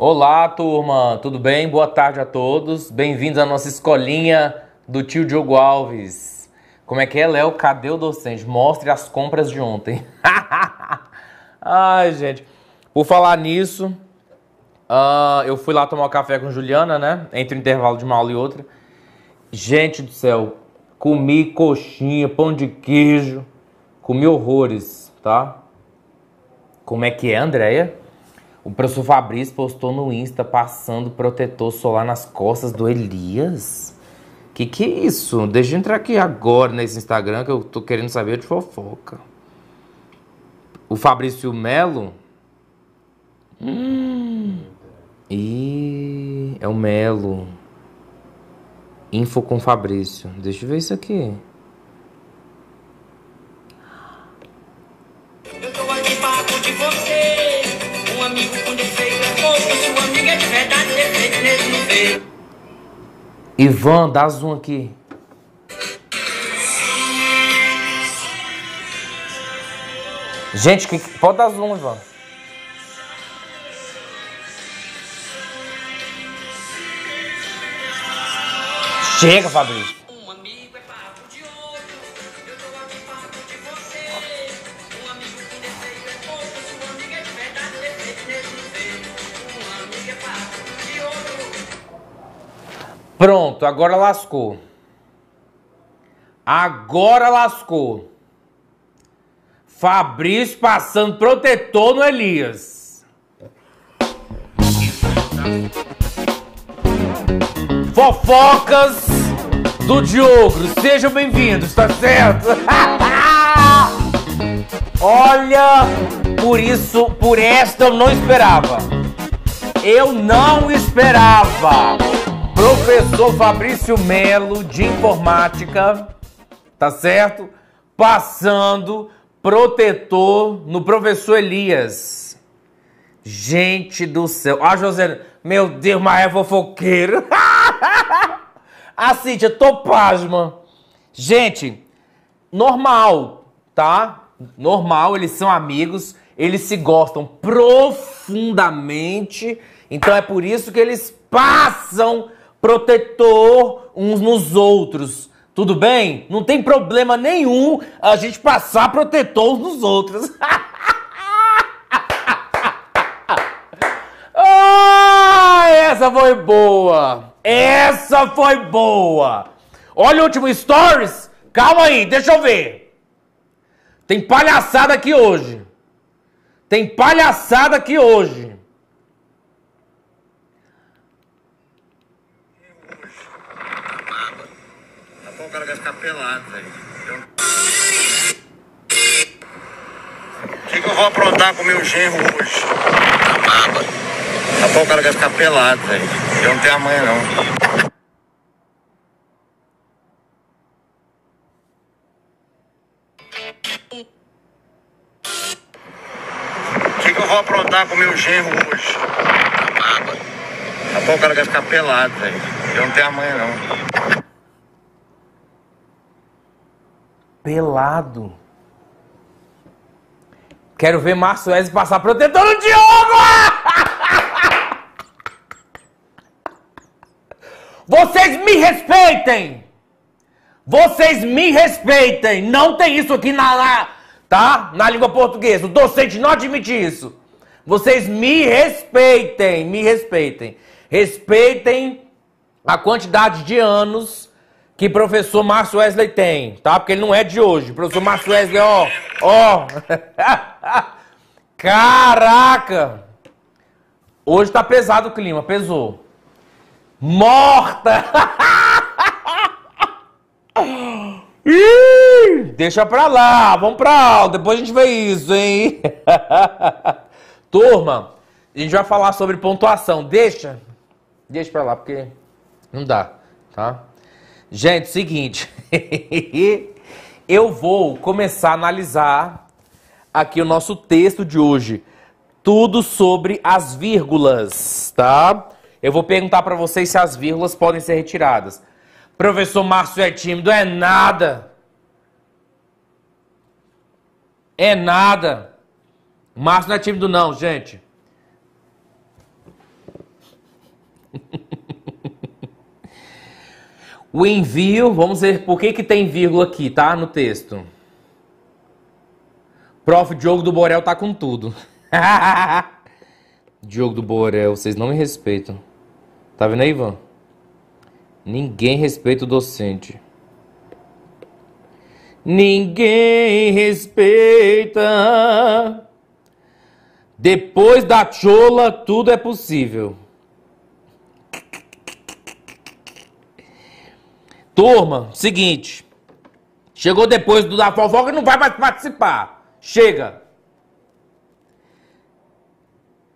Olá, turma, tudo bem? Boa tarde a todos. Bem-vindos à nossa escolinha do tio Diogo Alves. Como é que é, Léo? Cadê o docente? Mostre as compras de ontem. Ai, gente. Por falar nisso, uh, eu fui lá tomar um café com Juliana, né? Entre o intervalo de uma aula e outra. Gente do céu, comi coxinha, pão de queijo, comi horrores, tá? Como é que é, Andréia? O professor Fabrício postou no Insta passando protetor solar nas costas do Elias. Que que é isso? Deixa eu entrar aqui agora nesse Instagram que eu tô querendo saber de fofoca. O Fabrício Melo? Hum. E é o Melo. Info com Fabrício. Deixa eu ver isso aqui. Ivan, dá zoom aqui. Gente, que, pode dar zoom, Ivan. Chega, Fabrício. Pronto, agora lascou. Agora lascou. Fabrício passando protetor no Elias. Fofocas do Diogo, sejam bem-vindos, tá certo? Olha, por isso, por esta eu não esperava. Eu não esperava. Professor Fabrício Melo de informática, tá certo? Passando protetor no professor Elias. Gente do céu. Ah, José, meu Deus, mas é fofoqueiro. a ah, Cíntia, tô pasma. Gente, normal, tá? Normal, eles são amigos, eles se gostam profundamente. Então é por isso que eles passam protetor uns nos outros. Tudo bem? Não tem problema nenhum a gente passar protetor uns nos outros. ah, essa foi boa! Essa foi boa! Olha o último stories. Calma aí, deixa eu ver. Tem palhaçada aqui hoje. Tem palhaçada aqui hoje. o cara vai ficar pelado, velho. O então- que, que eu vou aprontar com o meu genro hoje? A baba. Rapaz, o cara vai ficar pelado, velho. Eu não tenho amanhã, não. O que, eu vou aprontar com o meu genro hoje? A baba. Rapaz, o cara vai ficar pelado, velho. Eu não tenho amanhã, não. pelado. Quero ver Márcio passar protetor no Diogo! Vocês me respeitem! Vocês me respeitem! Não tem isso aqui na, na tá? Na língua portuguesa. O docente não admite isso. Vocês me respeitem, me respeitem. Respeitem a quantidade de anos que professor Márcio Wesley tem, tá? Porque ele não é de hoje. Professor Márcio Wesley, ó, ó. Caraca! Hoje tá pesado o clima, pesou. Morta! Ih, deixa pra lá, vamos pra aula, depois a gente vê isso, hein? Turma, a gente vai falar sobre pontuação, deixa, deixa pra lá, porque não dá, tá? Gente, seguinte. eu vou começar a analisar aqui o nosso texto de hoje. Tudo sobre as vírgulas, tá? Eu vou perguntar para vocês se as vírgulas podem ser retiradas. Professor Márcio é tímido, é nada. É nada. Márcio não é tímido não, gente. O envio, vamos ver por que, que tem vírgula aqui, tá? No texto. Prof. Diogo do Borel tá com tudo. Diogo do Borel, vocês não me respeitam. Tá vendo aí, Ivan? Ninguém respeita o docente. Ninguém respeita. Depois da chola, tudo é possível. Turma, seguinte. Chegou depois do da fofoca, não vai mais participar. Chega.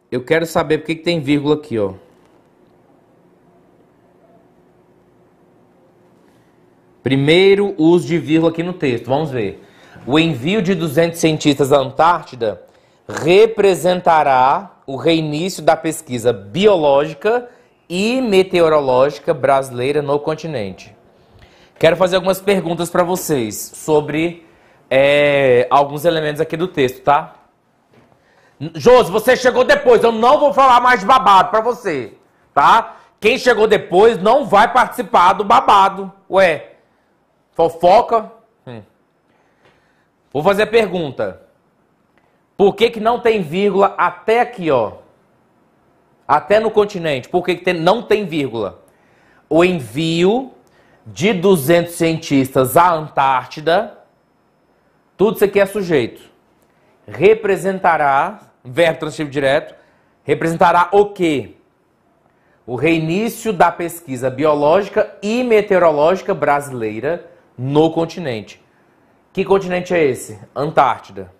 Eu quero saber por que tem vírgula aqui, ó. Primeiro uso de vírgula aqui no texto, vamos ver. O envio de 200 cientistas à Antártida representará o reinício da pesquisa biológica e meteorológica brasileira no continente. Quero fazer algumas perguntas para vocês sobre é, alguns elementos aqui do texto, tá? Josi, você chegou depois, eu não vou falar mais de babado para você, tá? Quem chegou depois não vai participar do babado. Ué, fofoca? Hum. Vou fazer a pergunta. Por que, que não tem vírgula até aqui, ó? Até no continente. Por que, que tem, não tem vírgula? O envio de 200 cientistas à Antártida, tudo isso aqui é sujeito. Representará, verbo transitivo direto, representará o quê? O reinício da pesquisa biológica e meteorológica brasileira no continente. Que continente é esse? Antártida.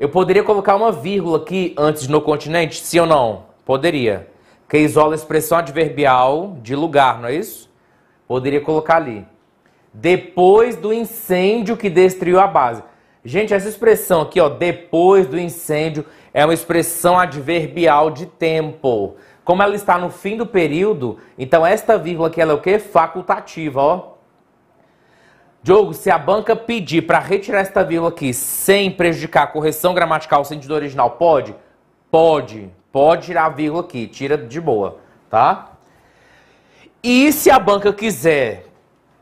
Eu poderia colocar uma vírgula aqui antes no continente, sim ou não? Poderia. Que isola a expressão adverbial de lugar, não é isso? Poderia colocar ali. Depois do incêndio que destruiu a base. Gente, essa expressão aqui, ó, depois do incêndio, é uma expressão adverbial de tempo. Como ela está no fim do período, então esta vírgula aqui ela é o quê? Facultativa, ó. Diogo, se a banca pedir para retirar esta vírgula aqui sem prejudicar a correção gramatical o sentido original, pode? Pode. Pode tirar a vírgula aqui, tira de boa, tá? E se a banca quiser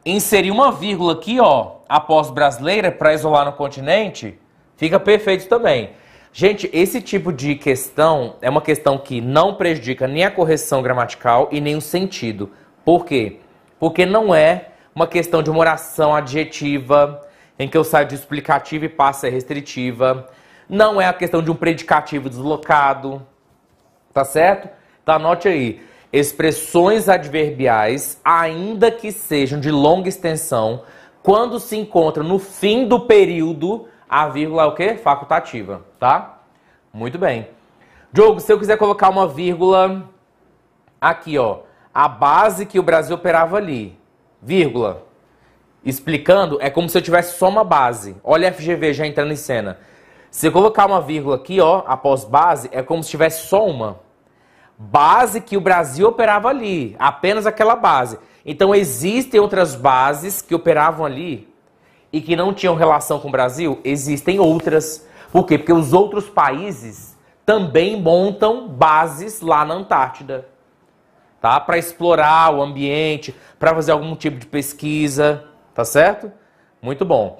inserir uma vírgula aqui, ó, após brasileira, para isolar no continente, fica perfeito também. Gente, esse tipo de questão é uma questão que não prejudica nem a correção gramatical e nem o sentido. Por quê? Porque não é uma questão de uma oração adjetiva, em que eu saio de explicativa e passo a restritiva. Não é a questão de um predicativo deslocado. Tá certo? Então anote aí expressões adverbiais, ainda que sejam de longa extensão, quando se encontra no fim do período, a vírgula é o quê? Facultativa, tá? Muito bem. Diogo, se eu quiser colocar uma vírgula aqui, ó, a base que o Brasil operava ali, vírgula, explicando, é como se eu tivesse só uma base. Olha a FGV já entrando em cena. Se eu colocar uma vírgula aqui, ó, após base, é como se tivesse só uma base que o Brasil operava ali, apenas aquela base. Então existem outras bases que operavam ali e que não tinham relação com o Brasil? Existem outras. Por quê? Porque os outros países também montam bases lá na Antártida. Tá? Para explorar o ambiente, para fazer algum tipo de pesquisa, tá certo? Muito bom.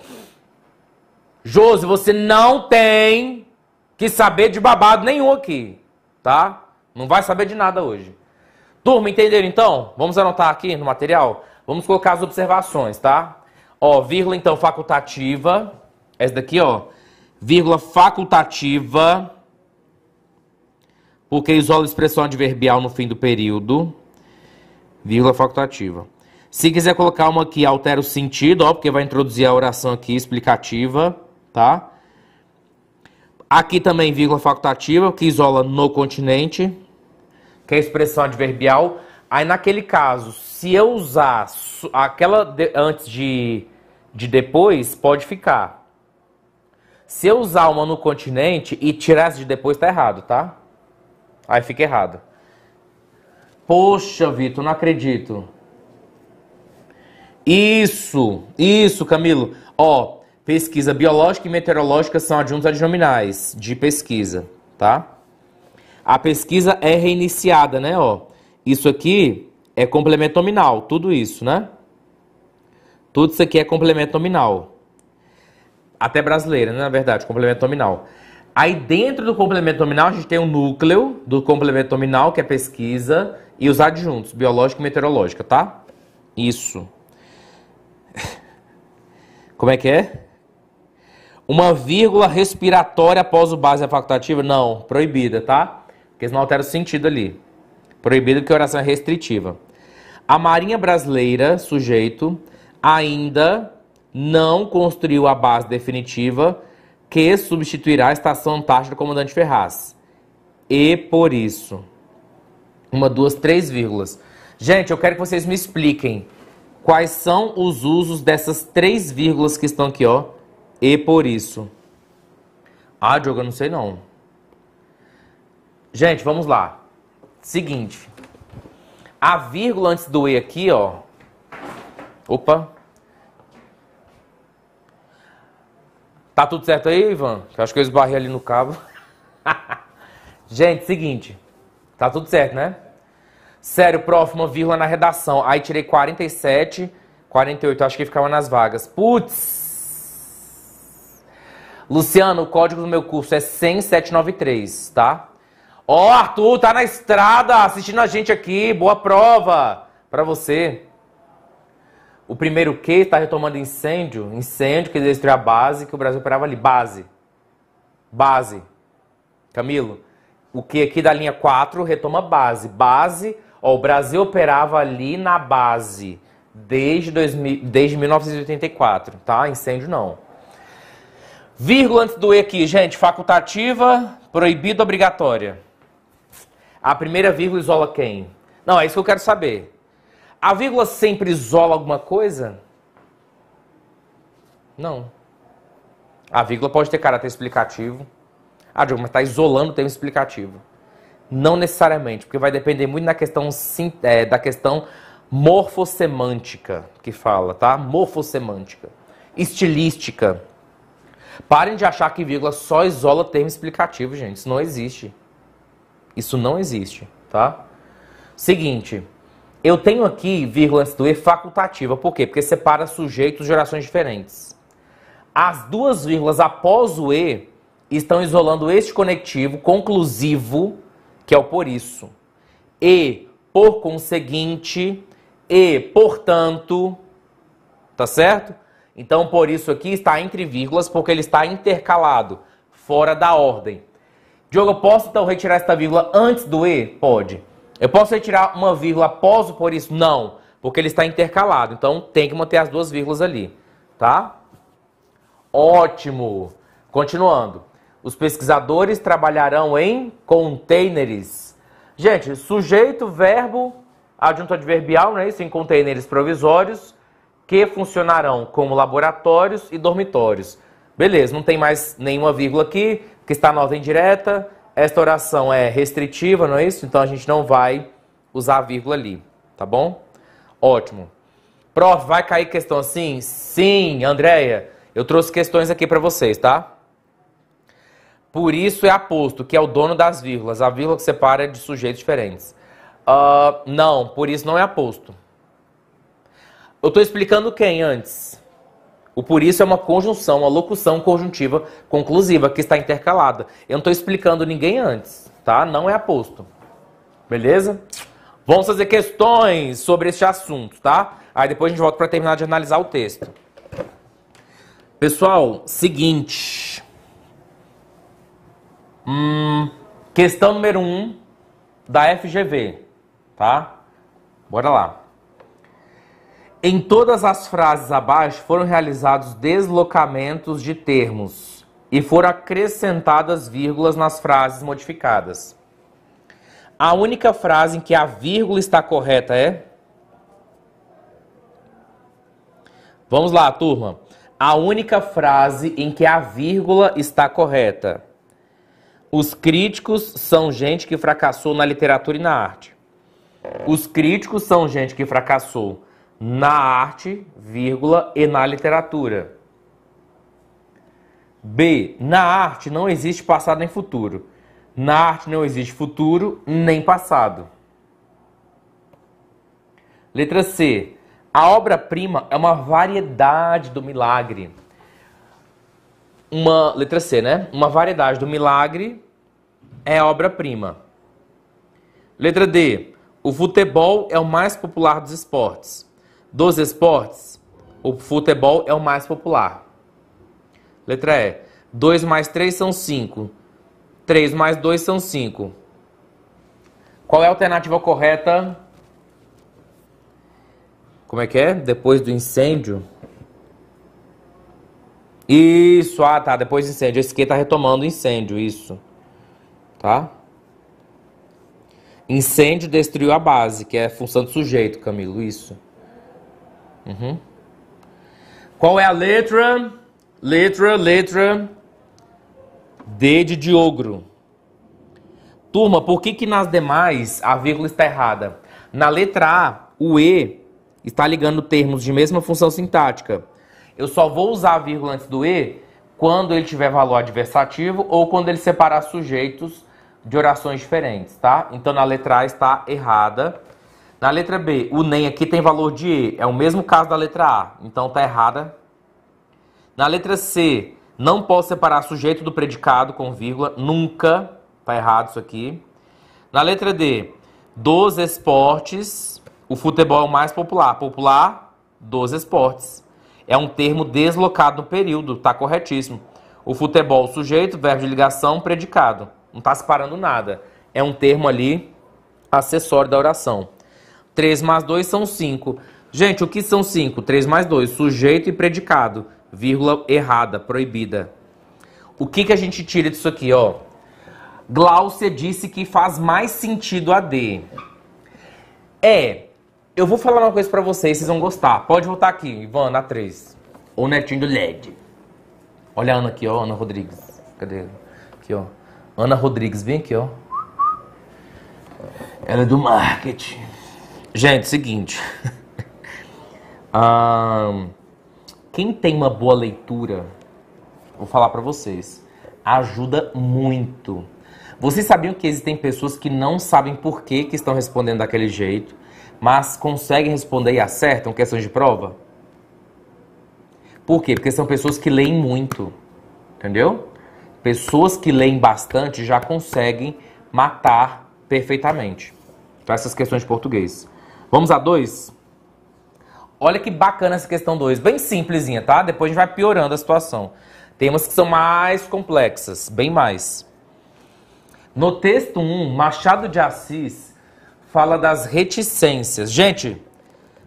Josi, você não tem que saber de babado nenhum aqui, tá? Não vai saber de nada hoje. Turma, entenderam então? Vamos anotar aqui no material? Vamos colocar as observações, tá? Ó, vírgula então facultativa. Essa daqui, ó. Vírgula facultativa. Porque isola a expressão adverbial no fim do período. Vírgula facultativa. Se quiser colocar uma aqui, altera o sentido, ó, porque vai introduzir a oração aqui explicativa, tá? Aqui também vírgula facultativa, que isola no continente que é a expressão adverbial. Aí, naquele caso, se eu usar aquela de, antes de, de depois, pode ficar. Se eu usar uma no continente e tirar essa de depois, tá errado, tá? Aí fica errado. Poxa, Vitor, não acredito. Isso, isso, Camilo. Ó, pesquisa biológica e meteorológica são adjuntos adnominais de pesquisa, tá? A pesquisa é reiniciada, né? Ó, isso aqui é complemento nominal, tudo isso, né? Tudo isso aqui é complemento nominal. Até brasileira, né? na verdade, complemento nominal. Aí dentro do complemento nominal a gente tem o um núcleo do complemento nominal, que é pesquisa, e os adjuntos, biológico e meteorológico, tá? Isso. Como é que é? Uma vírgula respiratória após o base facultativa? Não, proibida, tá? Porque senão altera o sentido ali. Proibido que a oração é restritiva. A Marinha Brasileira, sujeito, ainda não construiu a base definitiva que substituirá a Estação Antártica do Comandante Ferraz. E por isso. Uma, duas, três vírgulas. Gente, eu quero que vocês me expliquem quais são os usos dessas três vírgulas que estão aqui, ó. E por isso. Ah, Diogo, eu não sei não. Gente, vamos lá. Seguinte. A vírgula antes do E aqui, ó. Opa. Tá tudo certo aí, Ivan? Eu acho que eu esbarrei ali no cabo. Gente, seguinte. Tá tudo certo, né? Sério, prof, uma vírgula na redação. Aí tirei 47, 48, acho que ficava nas vagas. Putz! Luciano, o código do meu curso é 10793, tá? Ó, oh, Arthur, tá na estrada assistindo a gente aqui. Boa prova para você. O primeiro que está retomando incêndio. Incêndio que destruiu a base que o Brasil operava ali. Base. Base. Camilo, o que aqui da linha 4 retoma base. Base, ó, o Brasil operava ali na base desde, 2000, desde 1984, tá? Incêndio não. Vírgula antes do E aqui, gente. Facultativa, proibida, obrigatória. A primeira vírgula isola quem? Não, é isso que eu quero saber. A vírgula sempre isola alguma coisa? Não. A vírgula pode ter caráter explicativo. Ah, Diogo, mas está isolando o termo explicativo. Não necessariamente, porque vai depender muito da questão, é, da questão morfossemântica que fala, tá? Morfossemântica. Estilística. Parem de achar que vírgula só isola termo explicativo, gente. Isso não existe. Isso não existe, tá? Seguinte, eu tenho aqui vírgula antes do E facultativa. Por quê? Porque separa sujeitos gerações diferentes. As duas vírgulas após o E estão isolando este conectivo conclusivo, que é o por isso. E por conseguinte, e portanto, tá certo? Então, por isso aqui está entre vírgulas, porque ele está intercalado, fora da ordem. Diogo, eu posso então retirar esta vírgula antes do E? Pode. Eu posso retirar uma vírgula após o por isso? Não, porque ele está intercalado. Então tem que manter as duas vírgulas ali, tá? Ótimo. Continuando. Os pesquisadores trabalharão em containers. Gente, sujeito, verbo, adjunto adverbial, não é Isso em containers provisórios que funcionarão como laboratórios e dormitórios. Beleza, não tem mais nenhuma vírgula aqui, que está na ordem direta. Esta oração é restritiva, não é isso? Então a gente não vai usar a vírgula ali, tá bom? Ótimo. Prof, vai cair questão assim? Sim, Andréia. Eu trouxe questões aqui para vocês, tá? Por isso é aposto, que é o dono das vírgulas. A vírgula que separa é de sujeitos diferentes. Uh, não, por isso não é aposto. Eu estou explicando quem antes? O por isso é uma conjunção, uma locução conjuntiva conclusiva que está intercalada. Eu não estou explicando ninguém antes, tá? Não é aposto. Beleza? Vamos fazer questões sobre este assunto, tá? Aí depois a gente volta para terminar de analisar o texto. Pessoal, seguinte. Hum, questão número 1 um da FGV, tá? Bora lá. Em todas as frases abaixo foram realizados deslocamentos de termos e foram acrescentadas vírgulas nas frases modificadas. A única frase em que a vírgula está correta é. Vamos lá, turma. A única frase em que a vírgula está correta. Os críticos são gente que fracassou na literatura e na arte. Os críticos são gente que fracassou na arte, vírgula, e na literatura. B. Na arte não existe passado nem futuro. Na arte não existe futuro nem passado. Letra C. A obra-prima é uma variedade do milagre. Uma letra C, né? Uma variedade do milagre é obra-prima. Letra D. O futebol é o mais popular dos esportes. Dos esportes, o futebol é o mais popular. Letra E. 2 mais 3 são 5. 3 mais 2 são 5. Qual é a alternativa correta? Como é que é? Depois do incêndio? Isso, ah tá, depois do incêndio. Esse aqui tá retomando o incêndio, isso. Tá? Incêndio destruiu a base, que é função do sujeito, Camilo, isso. Uhum. Qual é a letra? Letra, letra D de Diogro. Turma, por que, que nas demais a vírgula está errada? Na letra A, o E está ligando termos de mesma função sintática. Eu só vou usar a vírgula antes do E quando ele tiver valor adversativo ou quando ele separar sujeitos de orações diferentes, tá? Então na letra A está errada na letra B, o nem aqui tem valor de E. É o mesmo caso da letra A, então está errada. Na letra C, não posso separar sujeito do predicado com vírgula, nunca. Está errado isso aqui. Na letra D, dos esportes, o futebol é o mais popular. Popular, dos esportes. É um termo deslocado no período, está corretíssimo. O futebol, sujeito, verbo de ligação, predicado. Não está separando nada. É um termo ali acessório da oração. 3 mais 2 são 5. Gente, o que são 5? 3 mais 2, sujeito e predicado, vírgula errada, proibida. O que, que a gente tira disso aqui, ó? Glaucia disse que faz mais sentido a D. É, eu vou falar uma coisa para vocês, vocês vão gostar. Pode voltar aqui, Ivan, na 3. O netinho do LED. Olha a Ana aqui, ó, Ana Rodrigues. Cadê? Aqui, ó. Ana Rodrigues, vem aqui, ó. Ela é do marketing. Gente, seguinte. um, quem tem uma boa leitura, vou falar para vocês, ajuda muito. Vocês sabiam que existem pessoas que não sabem por que, que estão respondendo daquele jeito, mas conseguem responder e acertam questões de prova? Por quê? Porque são pessoas que leem muito, entendeu? Pessoas que leem bastante já conseguem matar perfeitamente. Então, essas questões de português. Vamos a dois? Olha que bacana essa questão 2, bem simplesinha, tá? Depois a gente vai piorando a situação. Tem umas que são mais complexas, bem mais. No texto 1, um, Machado de Assis fala das reticências. Gente,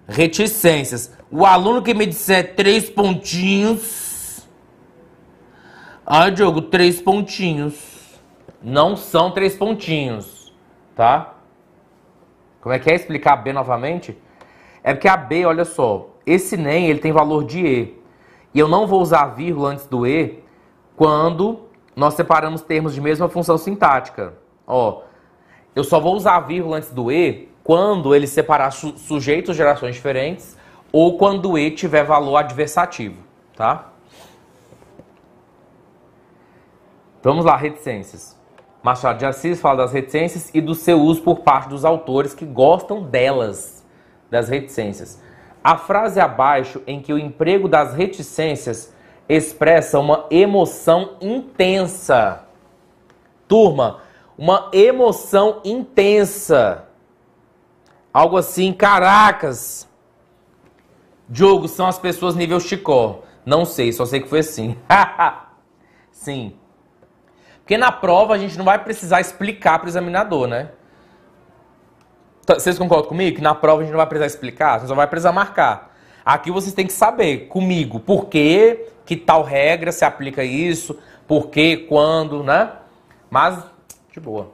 reticências. O aluno que me disser três pontinhos. Ah, Diogo, três pontinhos. Não são três pontinhos, tá? Como é que é explicar a B novamente? É porque a B, olha só, esse nem ele tem valor de E. E eu não vou usar vírgula antes do E quando nós separamos termos de mesma função sintática. Ó, eu só vou usar vírgula antes do E quando ele separar su sujeitos gerações diferentes ou quando E tiver valor adversativo, tá? Vamos lá, reticências. Machado de Assis fala das reticências e do seu uso por parte dos autores que gostam delas, das reticências. A frase abaixo, em que o emprego das reticências expressa uma emoção intensa. Turma, uma emoção intensa. Algo assim, caracas. Diogo, são as pessoas nível Chicó. Não sei, só sei que foi assim. Sim. Porque na prova a gente não vai precisar explicar para o examinador, né? Tá, vocês concordam comigo que na prova a gente não vai precisar explicar? Você só vai precisar marcar. Aqui vocês têm que saber comigo por que, que tal regra se aplica isso, por que, quando, né? Mas, de boa.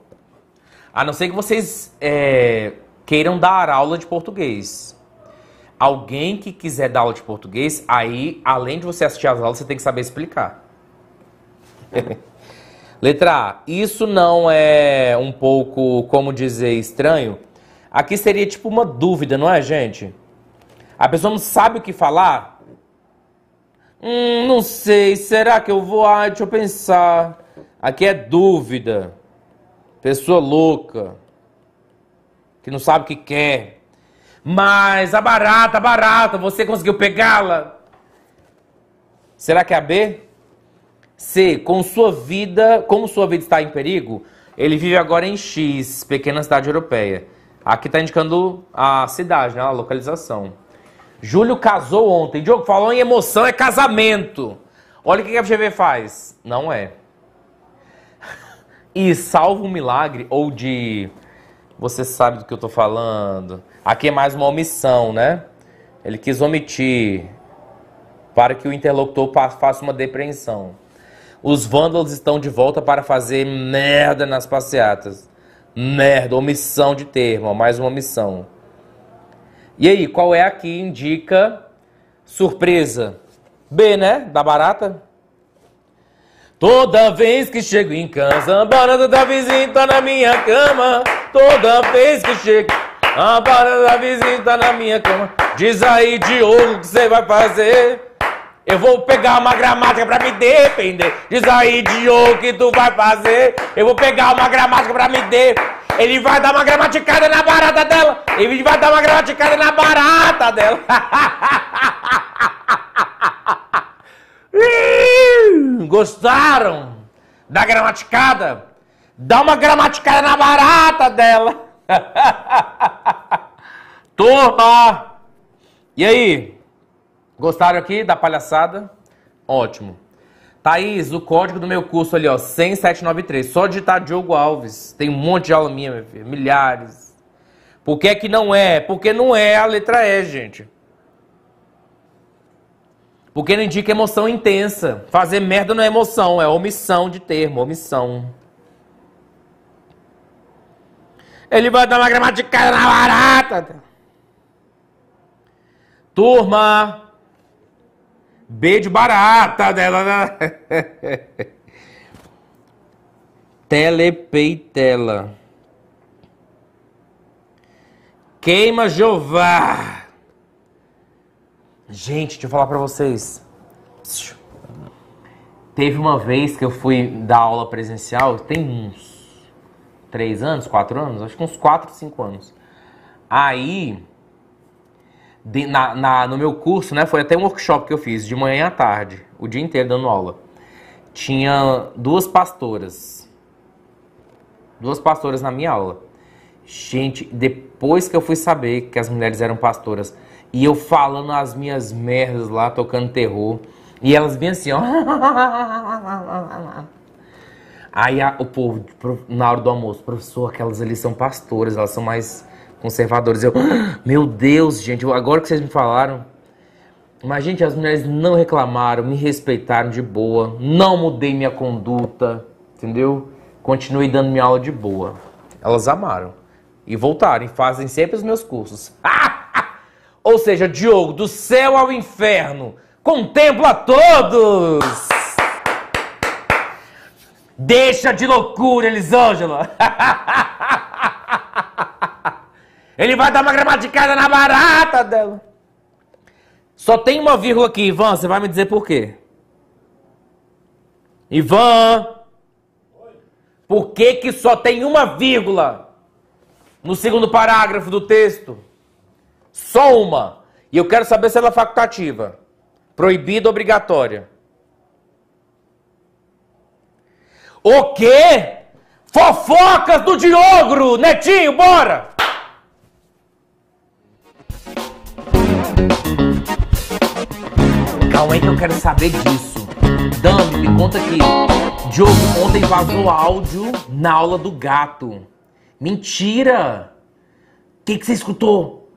A não ser que vocês é, queiram dar aula de português. Alguém que quiser dar aula de português, aí, além de você assistir as aulas, você tem que saber explicar. Letra A. Isso não é um pouco, como dizer, estranho? Aqui seria tipo uma dúvida, não é, gente? A pessoa não sabe o que falar? Hum, não sei. Será que eu vou? Ah, deixa eu pensar. Aqui é dúvida. Pessoa louca. Que não sabe o que quer. Mas a barata, a barata, você conseguiu pegá-la? Será que é a B? C. Com sua vida, como sua vida está em perigo, ele vive agora em X, pequena cidade europeia. Aqui está indicando a cidade, né? a localização. Júlio casou ontem. Diogo falou em emoção, é casamento. Olha o que a FGV faz. Não é. E salvo um milagre ou de. Você sabe do que eu estou falando. Aqui é mais uma omissão, né? Ele quis omitir para que o interlocutor faça uma depreensão. Os vândalos estão de volta para fazer merda nas passeatas. Merda, omissão de termo, mais uma omissão. E aí, qual é a que indica surpresa? B, né? Da barata? Toda vez que chego em casa, a barata da vizinha tá na minha cama. Toda vez que chego, a barata da vizinha tá na minha cama. Diz aí, Diogo, o que você vai fazer? Eu vou pegar uma gramática pra me defender. Diz aí, Diogo, que tu vai fazer? Eu vou pegar uma gramática pra me defender. Ele vai dar uma gramaticada na barata dela. Ele vai dar uma gramaticada na barata dela. Gostaram da gramaticada? Dá uma gramaticada na barata dela. Turma! E aí? Gostaram aqui da palhaçada? Ótimo. Thaís, o código do meu curso ali, ó, 10793. Só digitar Diogo Alves. Tem um monte de aula minha, minha filha. Milhares. Por que, é que não é? Porque não é a letra E, gente. Porque não indica emoção intensa. Fazer merda não é emoção, é omissão de termo, omissão. Ele vai dar uma gramática na barata. Turma, B de barata dela. Né? Telepeitela. Queima Jeová. Gente, deixa eu falar para vocês. Teve uma vez que eu fui dar aula presencial, tem uns três anos, quatro anos, acho que uns quatro, cinco anos. Aí de, na, na, no meu curso, né? Foi até um workshop que eu fiz, de manhã à tarde, o dia inteiro dando aula. Tinha duas pastoras. Duas pastoras na minha aula. Gente, depois que eu fui saber que as mulheres eram pastoras, e eu falando as minhas merdas lá, tocando terror, e elas vinham assim, ó. Aí a, o povo, na hora do almoço, professor, aquelas ali são pastoras, elas são mais conservadores. Eu, meu Deus, gente, agora que vocês me falaram. Mas, gente, as mulheres não reclamaram, me respeitaram de boa, não mudei minha conduta, entendeu? Continuei dando minha aula de boa. Elas amaram. E voltaram, e fazem sempre os meus cursos. Ou seja, Diogo, do céu ao inferno, contempla todos! Deixa de loucura, Elisângela! Ele vai dar uma gramaticada na barata dela. Só tem uma vírgula aqui, Ivan. Você vai me dizer por quê? Ivan, Oi. por que que só tem uma vírgula no segundo parágrafo do texto? Só uma. E eu quero saber se ela é facultativa, proibida ou obrigatória. O quê? Fofocas do Diogro! Netinho, bora! Cauê é que eu quero saber disso. Dando, me conta aqui. Diogo, ontem vazou áudio na aula do gato. Mentira! O que, que você escutou?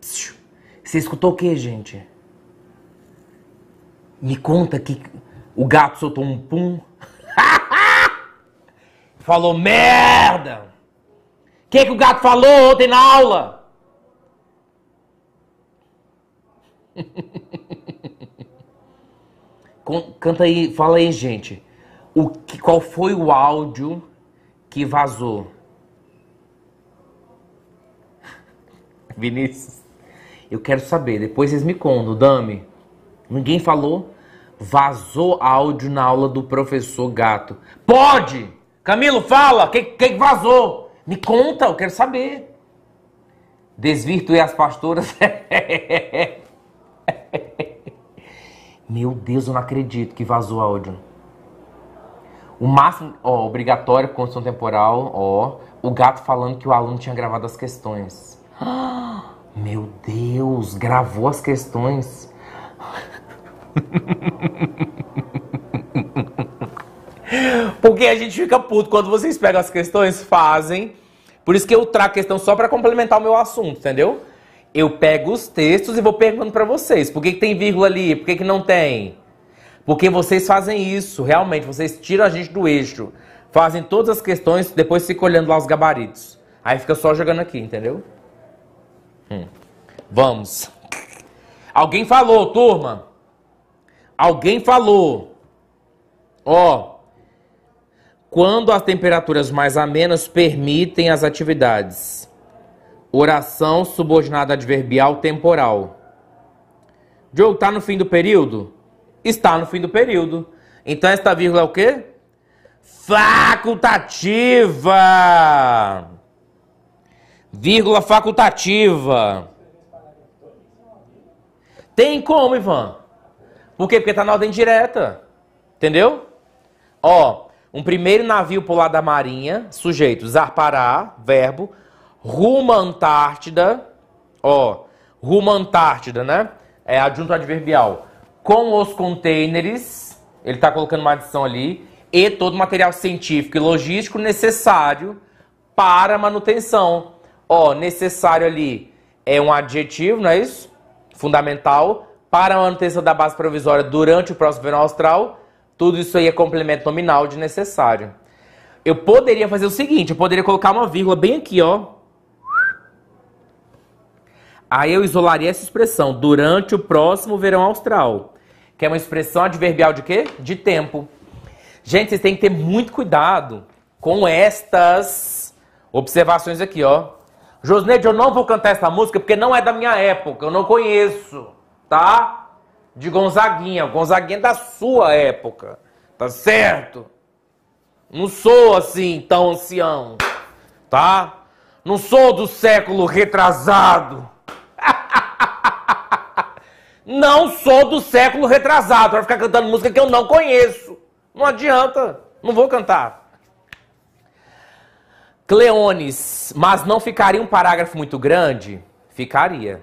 Você escutou o que, gente? Me conta que o gato soltou um pum. falou merda! O que, que o gato falou ontem na aula? canta aí, fala aí, gente. O que, qual foi o áudio que vazou? Vinícius, eu quero saber. Depois vocês me contam, Dami. Ninguém falou? Vazou áudio na aula do professor Gato. Pode! Camilo, fala! Quem que vazou? Me conta, eu quero saber. Desvirtuei as pastoras. Meu Deus, eu não acredito que vazou áudio. O máximo, ó, obrigatório, condição temporal, ó. O gato falando que o aluno tinha gravado as questões. meu Deus, gravou as questões. Porque a gente fica puto quando vocês pegam as questões, fazem. Por isso que eu trago a questão só para complementar o meu assunto, entendeu? eu pego os textos e vou perguntando para vocês. Por que, que, tem vírgula ali? Por que, que não tem? Porque vocês fazem isso, realmente. Vocês tiram a gente do eixo. Fazem todas as questões, depois ficam olhando lá os gabaritos. Aí fica só jogando aqui, entendeu? Hum. Vamos. Alguém falou, turma. Alguém falou. Ó. Quando as temperaturas mais amenas permitem as atividades. Oração subordinada adverbial temporal. Joe, está no fim do período? Está no fim do período. Então esta vírgula é o quê? Facultativa! Vírgula facultativa. Tem como, Ivan? Por quê? Porque está na ordem direta. Entendeu? Ó, um primeiro navio pular da marinha, sujeito, zarpará, verbo, rumo à Antártida, ó, rumo à Antártida, né? É adjunto adverbial. Com os containers, ele está colocando uma adição ali, e todo o material científico e logístico necessário para manutenção. Ó, necessário ali é um adjetivo, não é isso? Fundamental para a manutenção da base provisória durante o próximo verão austral. Tudo isso aí é complemento nominal de necessário. Eu poderia fazer o seguinte, eu poderia colocar uma vírgula bem aqui, ó, Aí eu isolaria essa expressão, durante o próximo verão austral. Que é uma expressão adverbial de quê? De tempo. Gente, vocês têm que ter muito cuidado com estas observações aqui, ó. Josneide, eu não vou cantar essa música porque não é da minha época, eu não conheço, tá? De Gonzaguinha, Gonzaguinha é da sua época, tá certo? Não sou assim tão ancião, tá? Não sou do século retrasado. Não sou do século retrasado para ficar cantando música que eu não conheço. Não adianta, não vou cantar. Cleones, mas não ficaria um parágrafo muito grande? Ficaria.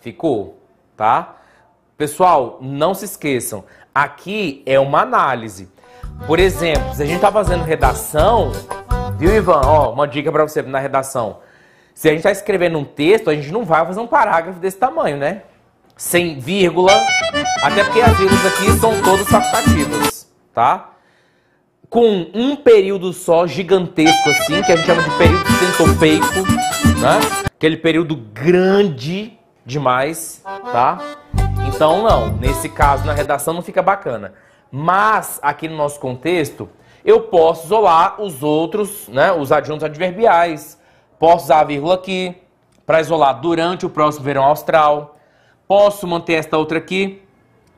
Ficou, tá? Pessoal, não se esqueçam, aqui é uma análise. Por exemplo, se a gente tá fazendo redação, viu, Ivan? Ó, uma dica para você na redação. Se a gente está escrevendo um texto, a gente não vai fazer um parágrafo desse tamanho, né? Sem vírgula, até porque as vírgulas aqui são todas facultativas, tá? Com um período só, gigantesco assim, que a gente chama de período centopeico, né? Aquele período grande demais, tá? Então não, nesse caso na redação não fica bacana. Mas aqui no nosso contexto, eu posso isolar os outros, né, os adjuntos adverbiais, Posso usar a vírgula aqui para isolar durante o próximo verão austral. Posso manter esta outra aqui.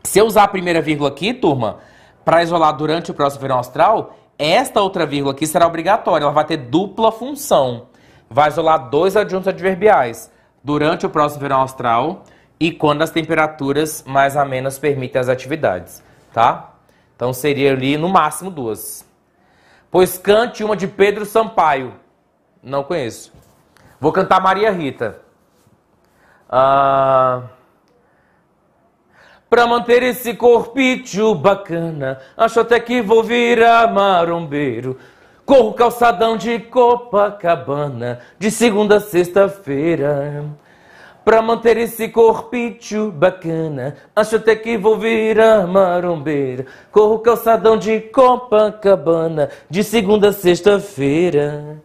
Se eu usar a primeira vírgula aqui, turma, para isolar durante o próximo verão austral, esta outra vírgula aqui será obrigatória. Ela vai ter dupla função. Vai isolar dois adjuntos adverbiais. Durante o próximo verão austral e quando as temperaturas mais a menos permitem as atividades, tá? Então seria ali no máximo duas. Pois cante uma de Pedro Sampaio. Não conheço. Vou cantar Maria Rita. Ah, pra manter esse corpite bacana, acho até que vou virar marombeiro. Corro calçadão de Copacabana, de segunda a sexta-feira. Pra manter esse corpite bacana, acho até que vou virar marombeiro. Corro calçadão de Copacabana, de segunda a sexta-feira.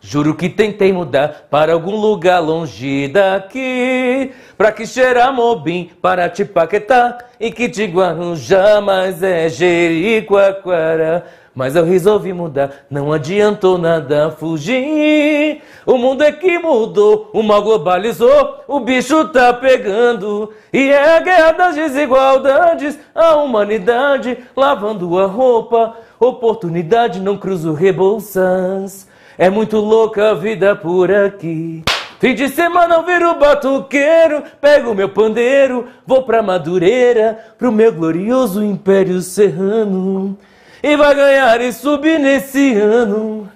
Juro que tentei mudar para algum lugar longe daqui. Pra que cheirar mobim, para te paquetar. E que te guarujá, mas é jericoacoara. Mas eu resolvi mudar, não adiantou nada fugir. O mundo é que mudou, o mal globalizou, o bicho tá pegando. E é a guerra das desigualdades, a humanidade lavando a roupa. Oportunidade não cruzo rebolsas. Rebouças. É muito louca a vida por aqui. Fim de semana eu viro batuqueiro, pego meu pandeiro, vou pra Madureira, pro meu glorioso Império Serrano. E vai ganhar e subir nesse ano.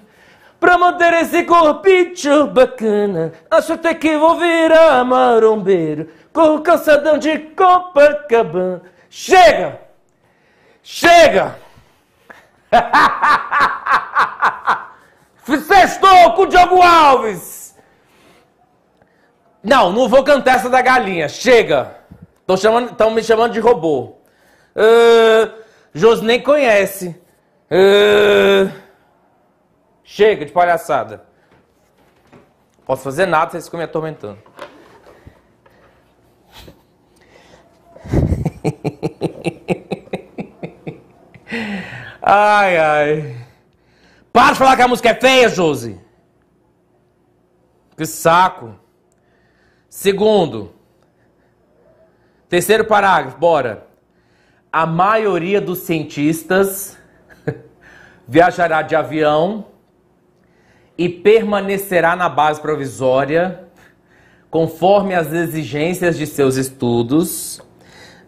Pra manter esse corpicho bacana, acho até que vou virar marombeiro, com o calçadão de Copacabana. Chega! Chega! Sextou com o Diogo Alves! Não, não vou cantar essa da galinha. Chega! Estão chamando, me chamando de robô. Uh, ah, Jos nem conhece. Uh, chega de palhaçada. Posso fazer nada, vocês ficam me atormentando. ai, ai. Para de falar que a música é feia, Josi. Que saco. Segundo. Terceiro parágrafo, bora. A maioria dos cientistas viajará de avião e permanecerá na base provisória conforme as exigências de seus estudos.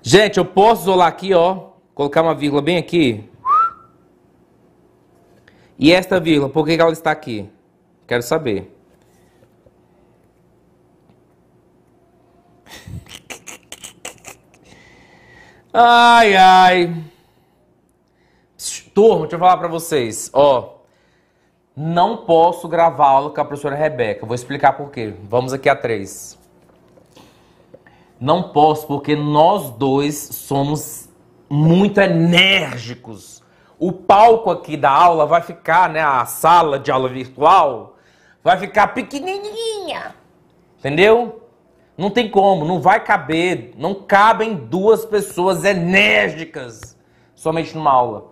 Gente, eu posso isolar aqui, ó, colocar uma vírgula bem aqui, e esta vírgula, por que ela está aqui? Quero saber. Ai, ai. Turma, deixa eu falar para vocês. Ó, não posso gravar aula com a professora Rebeca. Vou explicar por quê. Vamos aqui a três. Não posso, porque nós dois somos muito enérgicos o palco aqui da aula vai ficar, né, a sala de aula virtual vai ficar pequenininha. Entendeu? Não tem como, não vai caber, não cabem duas pessoas enérgicas somente numa aula.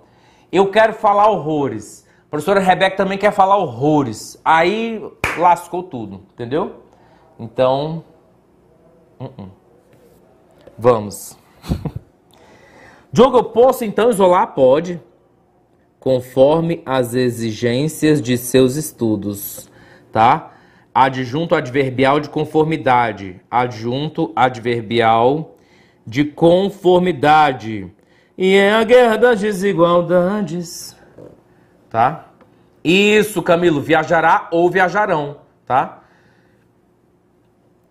Eu quero falar horrores. A professora Rebeca também quer falar horrores. Aí lascou tudo, entendeu? Então, uh -uh. vamos. Diogo, eu posso então isolar? Pode conforme as exigências de seus estudos, tá? Adjunto adverbial de conformidade, adjunto adverbial de conformidade. E é a guerra das desigualdades, tá? Isso, Camilo, viajará ou viajarão, tá?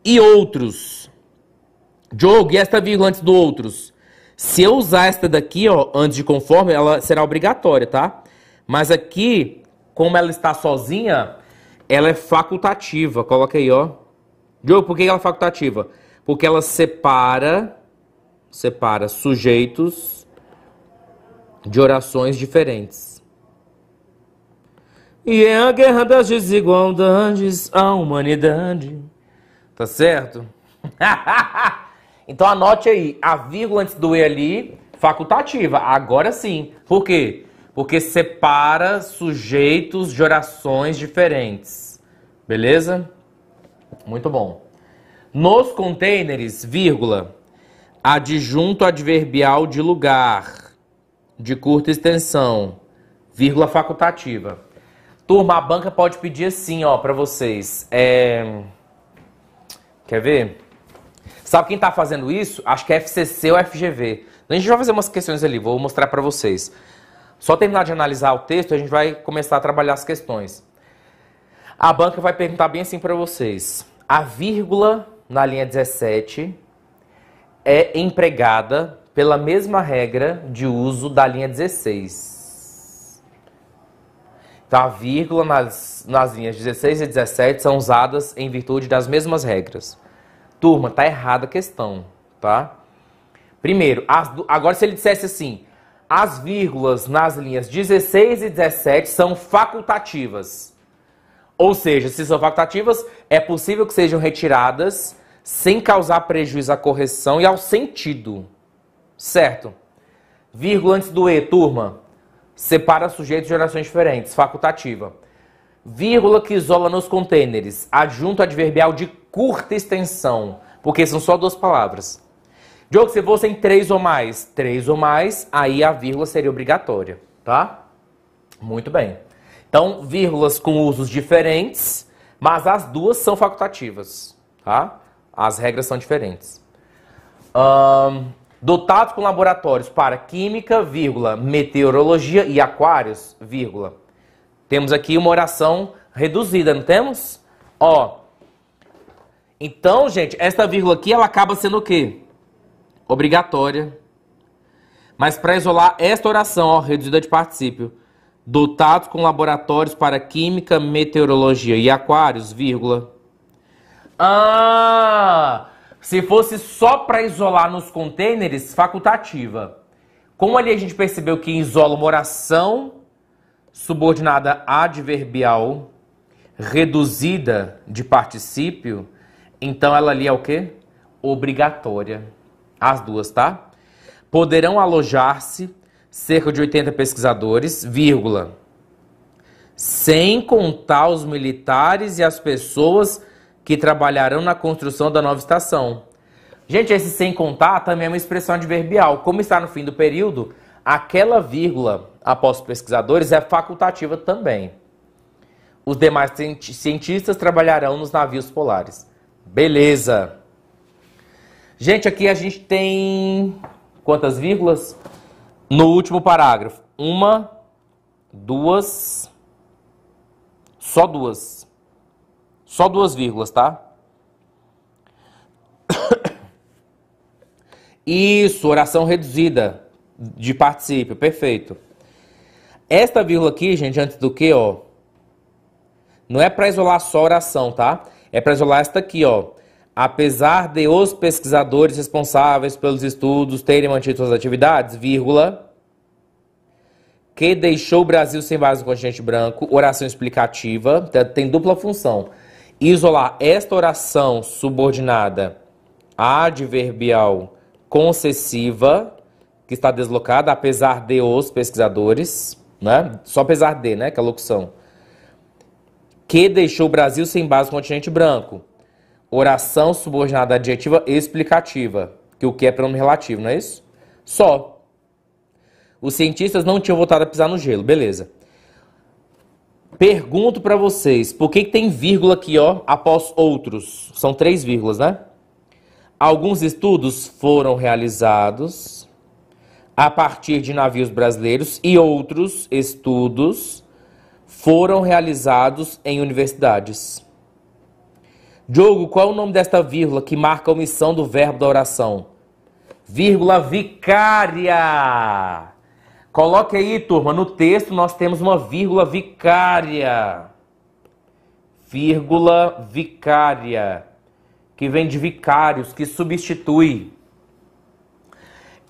E outros. Diogo, e esta vírgula antes do outros? Se eu usar esta daqui, ó, antes de conforme, ela será obrigatória, tá? Mas aqui, como ela está sozinha, ela é facultativa. Coloca aí, ó. Diogo, por que ela é facultativa? Porque ela separa, separa sujeitos de orações diferentes. E é a guerra das desigualdades, à humanidade. Tá certo? Então anote aí, a vírgula antes do E ali, facultativa. Agora sim. Por quê? Porque separa sujeitos de orações diferentes. Beleza? Muito bom. Nos containers, vírgula, adjunto adverbial de lugar, de curta extensão, vírgula facultativa. Turma, a banca pode pedir assim, ó, para vocês. É... Quer ver? Sabe quem está fazendo isso? Acho que é FCC ou FGV. Então, a gente vai fazer umas questões ali, vou mostrar para vocês. Só terminar de analisar o texto, a gente vai começar a trabalhar as questões. A banca vai perguntar bem assim para vocês. A vírgula na linha 17 é empregada pela mesma regra de uso da linha 16. Então, a vírgula nas, nas linhas 16 e 17 são usadas em virtude das mesmas regras. Turma, tá errada a questão, tá? Primeiro, as, agora se ele dissesse assim, as vírgulas nas linhas 16 e 17 são facultativas. Ou seja, se são facultativas, é possível que sejam retiradas sem causar prejuízo à correção e ao sentido. Certo? Vírgula antes do E, turma. Separa sujeitos de gerações diferentes, facultativa vírgula que isola nos contêineres, adjunto adverbial de curta extensão, porque são só duas palavras. Diogo, se fossem três ou mais, três ou mais, aí a vírgula seria obrigatória, tá? Muito bem. Então, vírgulas com usos diferentes, mas as duas são facultativas, tá? As regras são diferentes. Um, dotado com laboratórios para química, vírgula, meteorologia e aquários, vírgula, temos aqui uma oração reduzida, não temos? Ó. Então, gente, esta vírgula aqui ela acaba sendo o quê? Obrigatória. Mas para isolar esta oração, ó, reduzida de particípio, dotados com laboratórios para química, meteorologia e aquários, vírgula. Ah! Se fosse só para isolar nos contêineres facultativa. Como ali a gente percebeu que isola uma oração subordinada adverbial reduzida de particípio, então ela ali é o quê? Obrigatória. As duas, tá? Poderão alojar-se cerca de 80 pesquisadores, vírgula, sem contar os militares e as pessoas que trabalharão na construção da nova estação. Gente, esse sem contar também é uma expressão adverbial. Como está no fim do período, Aquela vírgula após pesquisadores é facultativa também. Os demais cientistas trabalharão nos navios polares. Beleza. Gente, aqui a gente tem quantas vírgulas? No último parágrafo. Uma, duas, só duas. Só duas vírgulas, tá? Isso, oração reduzida de particípio, perfeito. Esta vírgula aqui, gente, antes do que, ó, não é para isolar só a oração, tá? É para isolar esta aqui, ó. Apesar de os pesquisadores responsáveis pelos estudos terem mantido suas atividades, vírgula, que deixou o Brasil sem base no continente branco, oração explicativa, tá? tem dupla função. Isolar esta oração subordinada adverbial concessiva que está deslocada, apesar de os pesquisadores, né? Só apesar de, né? Que é a locução. Que deixou o Brasil sem base no continente branco. Oração subordinada adjetiva explicativa, que o que é pronome relativo, não é isso? Só. Os cientistas não tinham voltado a pisar no gelo, beleza. Pergunto para vocês, por que, que tem vírgula aqui, ó, após outros? São três vírgulas, né? Alguns estudos foram realizados a partir de navios brasileiros e outros estudos foram realizados em universidades. Diogo, qual é o nome desta vírgula que marca a omissão do verbo da oração? Vírgula vicária. Coloque aí, turma, no texto nós temos uma vírgula vicária. Vírgula vicária, que vem de vicários, que substitui.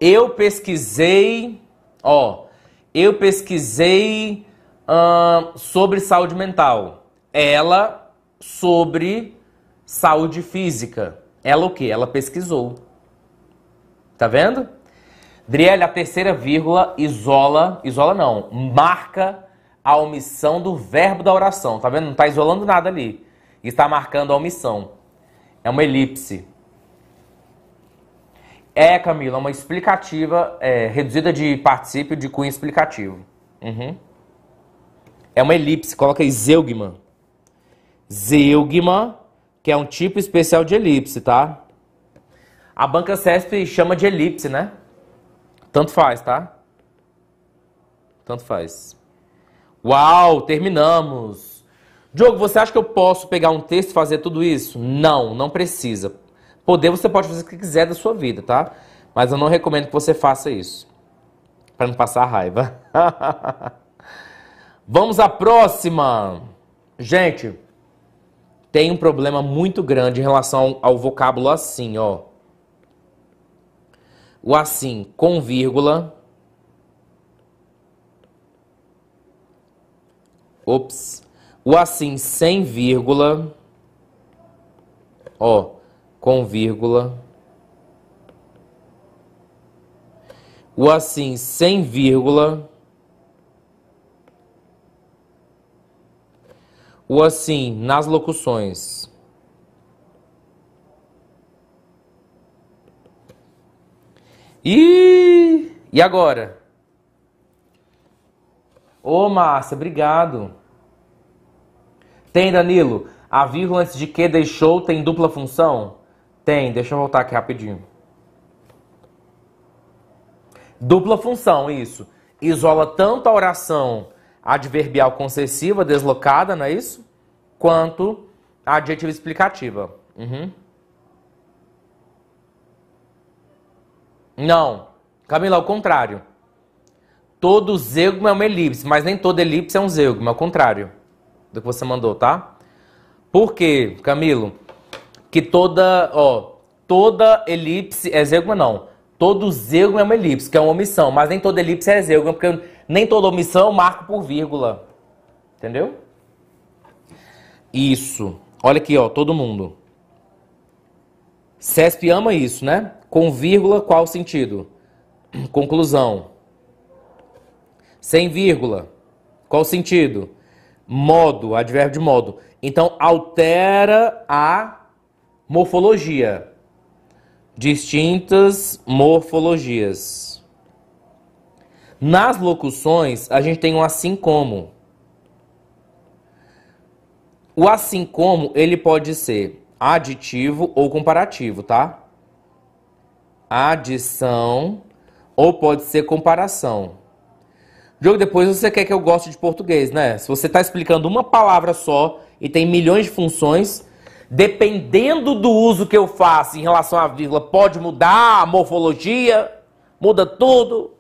Eu pesquisei, ó, eu pesquisei sobre saúde mental. Ela sobre saúde física. Ela o que? Ela pesquisou. Tá vendo? Driel, a terceira vírgula isola, isola não, marca a omissão do verbo da oração. Tá vendo? Não está isolando nada ali. Está marcando a omissão. É uma elipse. É, Camila, uma explicativa é, reduzida de particípio de cunho explicativo. Uhum. É uma elipse, coloca aí Zeugma. Zeugma, que é um tipo especial de elipse, tá? A banca CESP chama de elipse, né? Tanto faz, tá? Tanto faz. Uau, terminamos. Diogo, você acha que eu posso pegar um texto e fazer tudo isso? Não, não precisa. Poder você pode fazer o que quiser da sua vida, tá? Mas eu não recomendo que você faça isso. para não passar raiva. Vamos à próxima. Gente, tem um problema muito grande em relação ao vocábulo assim, ó. O assim com vírgula. Ops. O assim sem vírgula. Ó com vírgula. O assim sem vírgula. O assim nas locuções. E, e agora? Ô, Márcia, obrigado. Tem, Danilo? A vírgula antes de que deixou tem dupla função? Tem, deixa eu voltar aqui rapidinho. Dupla função, isso. Isola tanto a oração adverbial concessiva, deslocada, não é isso? Quanto a adjetiva explicativa. Uhum. Não. Camila, ao contrário. Todo zeugma é uma elipse, mas nem toda elipse é um zeugma, ao contrário do que você mandou, tá? Por quê, Camilo? que toda, ó, toda elipse é zeugma não. Todo zeugma é uma elipse, que é uma omissão, mas nem toda elipse é zeugma, porque nem toda omissão eu marco por vírgula. Entendeu? Isso. Olha aqui, ó, todo mundo. CESP ama isso, né? Com vírgula, qual sentido? Conclusão. Sem vírgula, qual sentido? Modo, advérbio de modo. Então, altera a Morfologia. Distintas morfologias. Nas locuções, a gente tem um assim como. O assim como, ele pode ser aditivo ou comparativo, tá? Adição ou pode ser comparação. Diogo, depois você quer que eu goste de português, né? Se você está explicando uma palavra só e tem milhões de funções, dependendo do uso que eu faço em relação à vírgula, pode mudar a morfologia, muda tudo,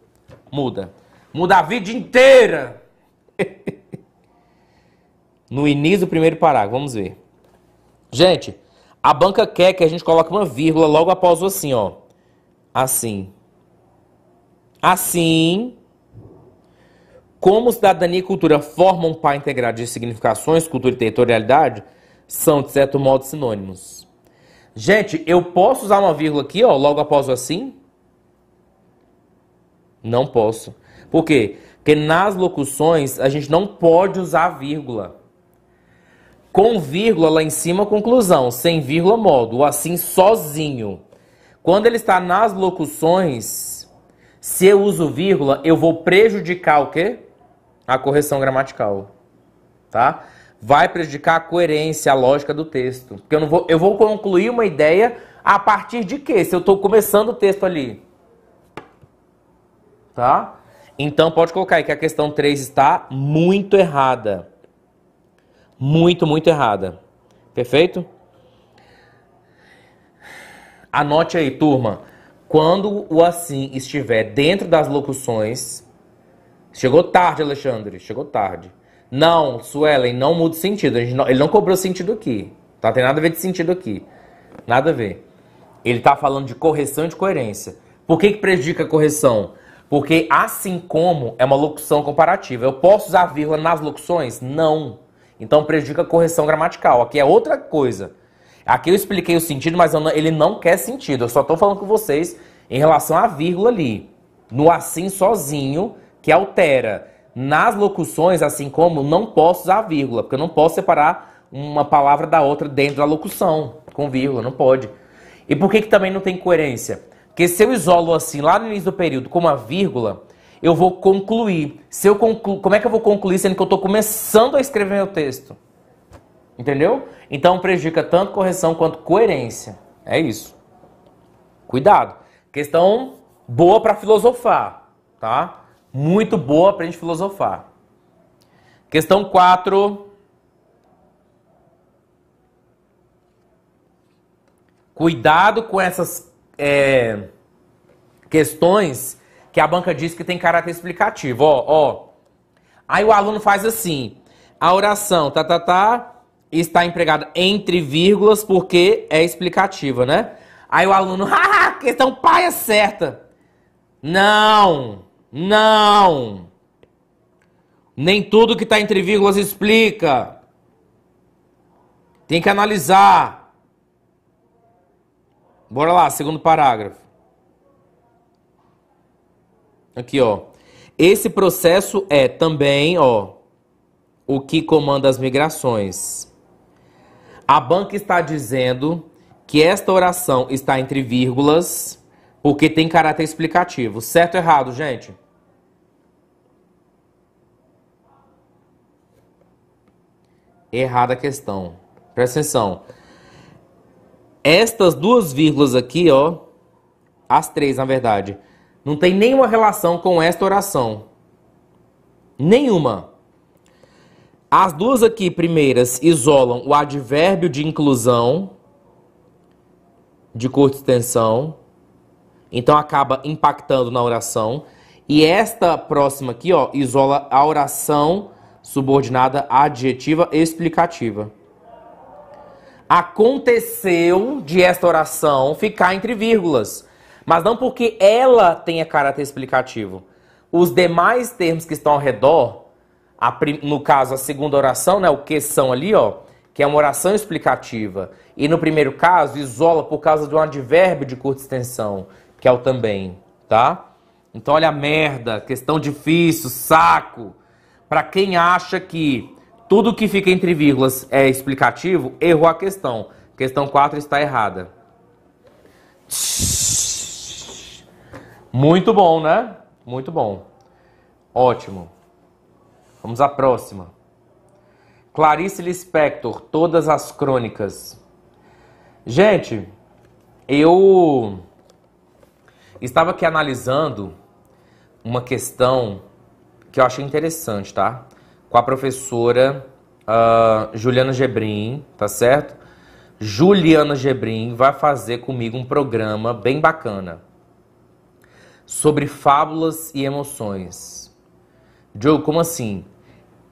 muda. Muda a vida inteira. no início do primeiro parágrafo, vamos ver. Gente, a banca quer que a gente coloque uma vírgula logo após o assim, ó. Assim. Assim, como cidadania e cultura formam um par integrado de significações, cultura e territorialidade, são, de certo modo, sinônimos. Gente, eu posso usar uma vírgula aqui, ó, logo após o assim? Não posso. Por quê? Porque nas locuções a gente não pode usar vírgula. Com vírgula lá em cima, conclusão. Sem vírgula, modo. O assim sozinho. Quando ele está nas locuções, se eu uso vírgula, eu vou prejudicar o quê? A correção gramatical. Tá? vai prejudicar a coerência, a lógica do texto. Porque eu, não vou, eu vou concluir uma ideia a partir de quê? Se eu estou começando o texto ali. Tá? Então pode colocar aí que a questão 3 está muito errada. Muito, muito errada. Perfeito? Anote aí, turma. Quando o assim estiver dentro das locuções. Chegou tarde, Alexandre. Chegou tarde. Não, Suelen, não muda o sentido. Não, ele não cobrou sentido aqui. Tá? Tem nada a ver de sentido aqui. Nada a ver. Ele está falando de correção e de coerência. Por que, que prejudica a correção? Porque assim como é uma locução comparativa. Eu posso usar vírgula nas locuções? Não. Então prejudica a correção gramatical. Aqui é outra coisa. Aqui eu expliquei o sentido, mas não, ele não quer sentido. Eu só estou falando com vocês em relação à vírgula ali. No assim sozinho, que altera nas locuções, assim como não posso usar vírgula, porque eu não posso separar uma palavra da outra dentro da locução, com vírgula, não pode. E por que, que também não tem coerência? Porque se eu isolo assim lá no início do período com uma vírgula, eu vou concluir. Se eu conclu... Como é que eu vou concluir sendo que eu estou começando a escrever meu texto? Entendeu? Então prejudica tanto correção quanto coerência. É isso. Cuidado. Questão boa para filosofar, tá? muito boa para a gente filosofar. Questão 4. Cuidado com essas é, questões que a banca diz que tem caráter explicativo. Ó, ó. Aí o aluno faz assim: a oração, tá, tá, tá, está empregada entre vírgulas porque é explicativa, né? Aí o aluno, haha, questão paia é certa. Não! Não! Nem tudo que está entre vírgulas explica. Tem que analisar. Bora lá, segundo parágrafo. Aqui, ó. Esse processo é também, ó, o que comanda as migrações. A banca está dizendo que esta oração está entre vírgulas porque tem caráter explicativo. Certo ou errado, gente? errada a questão. Presta atenção. Estas duas vírgulas aqui, ó, as três, na verdade, não tem nenhuma relação com esta oração. Nenhuma. As duas aqui primeiras isolam o advérbio de inclusão de curta extensão. Então acaba impactando na oração. E esta próxima aqui, ó, isola a oração subordinada adjetiva explicativa. Aconteceu de esta oração ficar entre vírgulas, mas não porque ela tenha caráter explicativo. Os demais termos que estão ao redor, prim... no caso a segunda oração, né, o que são ali, ó, que é uma oração explicativa, e no primeiro caso isola por causa de um advérbio de curta extensão, que é o também, tá? Então olha a merda, questão difícil, saco. Para quem acha que tudo que fica entre vírgulas é explicativo, errou a questão. Questão 4 está errada. Muito bom, né? Muito bom. Ótimo. Vamos à próxima. Clarice Lispector, todas as crônicas. Gente, eu estava aqui analisando uma questão que eu achei interessante, tá? Com a professora uh, Juliana Gebrim, tá certo? Juliana Gebrim vai fazer comigo um programa bem bacana sobre fábulas e emoções. Joe, como assim?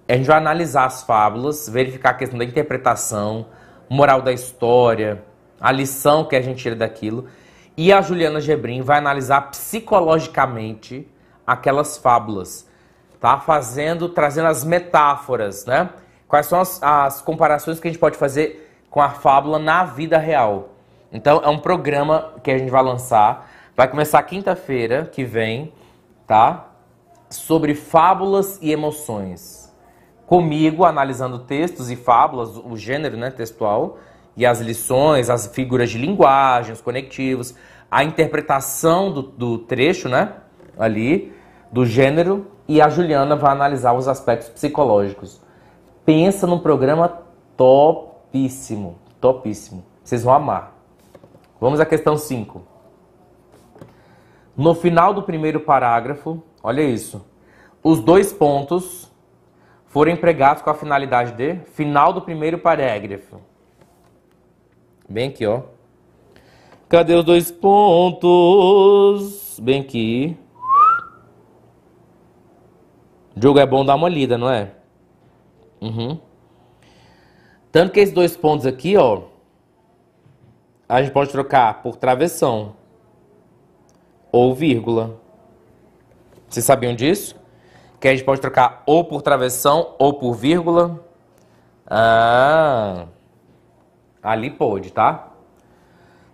A gente vai analisar as fábulas, verificar a questão da interpretação, moral da história, a lição que a gente tira daquilo. E a Juliana Gebrim vai analisar psicologicamente aquelas fábulas tá? Fazendo, trazendo as metáforas, né? Quais são as, as comparações que a gente pode fazer com a fábula na vida real? Então é um programa que a gente vai lançar, vai começar quinta-feira que vem, tá? Sobre fábulas e emoções. Comigo analisando textos e fábulas, o gênero, né, textual e as lições, as figuras de linguagem, os conectivos, a interpretação do, do trecho, né, ali do gênero e a Juliana vai analisar os aspectos psicológicos. Pensa num programa topíssimo, topíssimo. Vocês vão amar. Vamos à questão 5. No final do primeiro parágrafo, olha isso. Os dois pontos foram empregados com a finalidade de final do primeiro parágrafo. Bem aqui, ó. Cadê os dois pontos? Bem aqui. Jogo é bom dar uma lida, não é? Uhum. Tanto que esses dois pontos aqui, ó, a gente pode trocar por travessão ou vírgula. Vocês sabiam disso? Que a gente pode trocar ou por travessão ou por vírgula. Ah, ali pode, tá?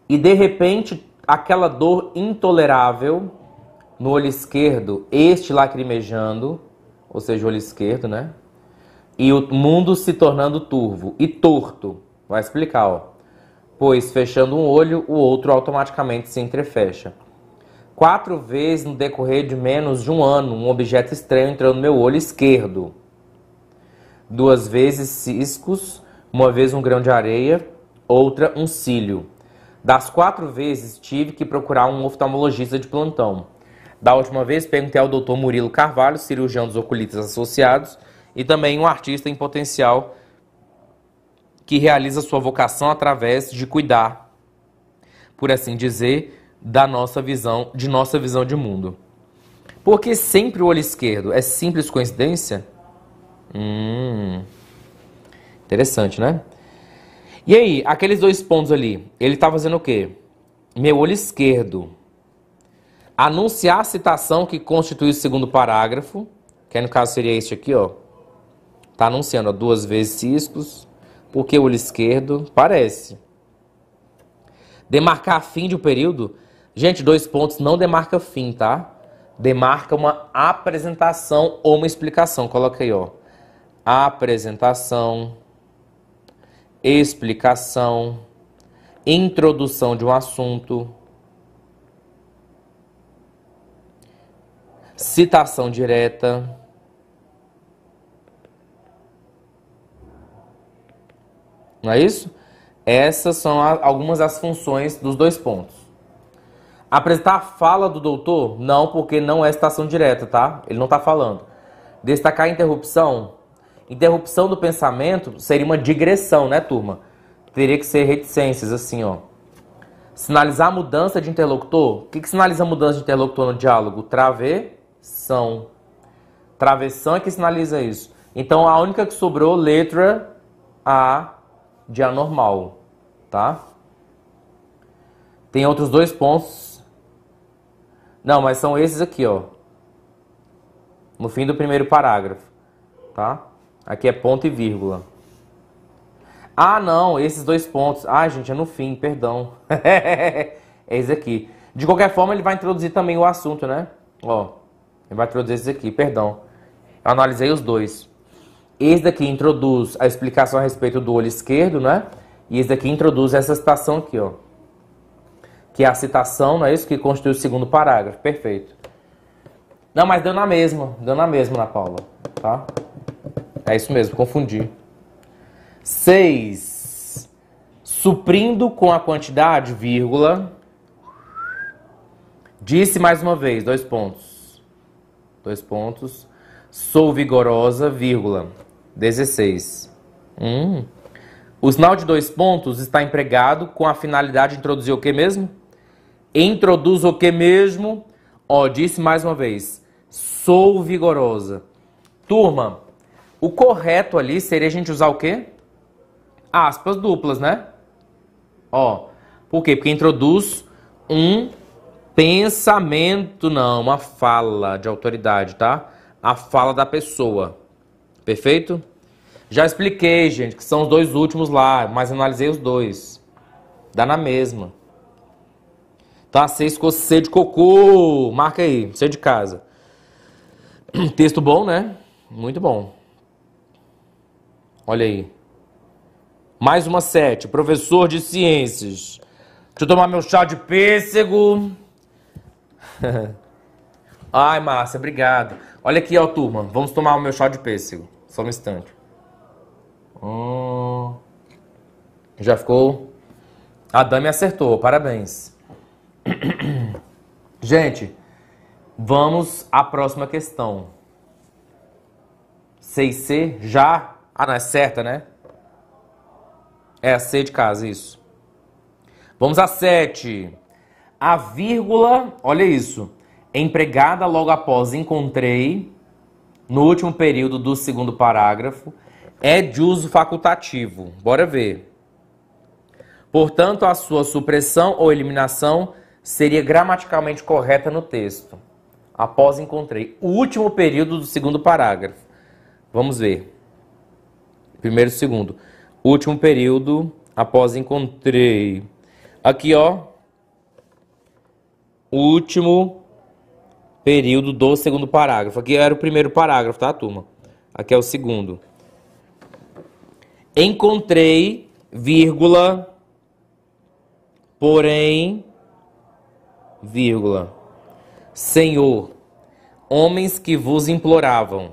E de repente, aquela dor intolerável no olho esquerdo, este lacrimejando, ou seja, o olho esquerdo, né? E o mundo se tornando turvo e torto. Vai explicar, ó. Pois fechando um olho, o outro automaticamente se entrefecha. Quatro vezes no decorrer de menos de um ano, um objeto estranho entrou no meu olho esquerdo. Duas vezes ciscos, uma vez um grão de areia, outra um cílio. Das quatro vezes tive que procurar um oftalmologista de plantão. Da última vez, perguntei ao Dr. Murilo Carvalho, cirurgião dos oculistas associados, e também um artista em potencial que realiza sua vocação através de cuidar, por assim dizer, da nossa visão, de nossa visão de mundo. Porque sempre o olho esquerdo é simples coincidência? Hum. Interessante, né? E aí, aqueles dois pontos ali, ele tá fazendo o quê? Meu olho esquerdo anunciar a citação que constitui o segundo parágrafo, que no caso seria este aqui, ó. Está anunciando ó, duas vezes ciscos, porque o olho esquerdo parece. Demarcar fim de um período. Gente, dois pontos não demarca fim, tá? Demarca uma apresentação ou uma explicação. Coloca aí, ó. Apresentação, explicação, introdução de um assunto, citação direta. Não é isso? Essas são algumas das funções dos dois pontos. Apresentar a fala do doutor? Não, porque não é citação direta, tá? Ele não está falando. Destacar a interrupção? Interrupção do pensamento seria uma digressão, né, turma? Teria que ser reticências, assim, ó. Sinalizar a mudança de interlocutor? O que, que sinaliza a mudança de interlocutor no diálogo? Traver são. Travessão é que sinaliza isso. Então a única que sobrou, letra A de anormal, tá? Tem outros dois pontos. Não, mas são esses aqui, ó. No fim do primeiro parágrafo, tá? Aqui é ponto e vírgula. Ah, não, esses dois pontos. Ah, gente, é no fim, perdão. é esse aqui. De qualquer forma, ele vai introduzir também o assunto, né? Ó. Embateu esse aqui, perdão. Eu analisei os dois. Esse daqui introduz a explicação a respeito do olho esquerdo, né? E esse daqui introduz essa citação aqui, ó. Que é a citação, não é isso? Que constitui o segundo parágrafo. Perfeito. Não, mas deu na mesma. Deu na mesma, na Paula. Tá? É isso mesmo, confundi. 6. Suprindo com a quantidade, vírgula. Disse mais uma vez, dois pontos dois pontos. Sou vigorosa, vírgula, 16. Hum. O sinal de dois pontos está empregado com a finalidade de introduzir o que mesmo? Introduz o que mesmo? Ó, disse mais uma vez, sou vigorosa. Turma, o correto ali seria a gente usar o quê? Aspas duplas, né? Ó, por quê? Porque introduz um pensamento, não, a fala de autoridade, tá? A fala da pessoa. Perfeito? Já expliquei, gente, que são os dois últimos lá, mas analisei os dois. Dá na mesma. Tá? seis, C C de cocô. Marca aí, C de casa. Texto bom, né? Muito bom. Olha aí. Mais uma sete. Professor de ciências. Deixa eu tomar meu chá de pêssego. Ai, Márcia, obrigado. Olha aqui, ó, turma. Vamos tomar o meu chá de pêssego. Só um instante. Hum... Já ficou? A Dami acertou, parabéns. Gente, vamos à próxima questão. 6C já. Ah, não, é certa, né? É a C de casa, isso. Vamos à 7. A vírgula, olha isso, empregada logo após encontrei, no último período do segundo parágrafo, é de uso facultativo. Bora ver. Portanto, a sua supressão ou eliminação seria gramaticalmente correta no texto. Após encontrei. O último período do segundo parágrafo. Vamos ver. Primeiro, e segundo. Último período, após encontrei. Aqui, ó, último período do segundo parágrafo. Aqui era o primeiro parágrafo, tá, turma? Aqui é o segundo. Encontrei, vírgula, porém, vírgula, Senhor, homens que vos imploravam.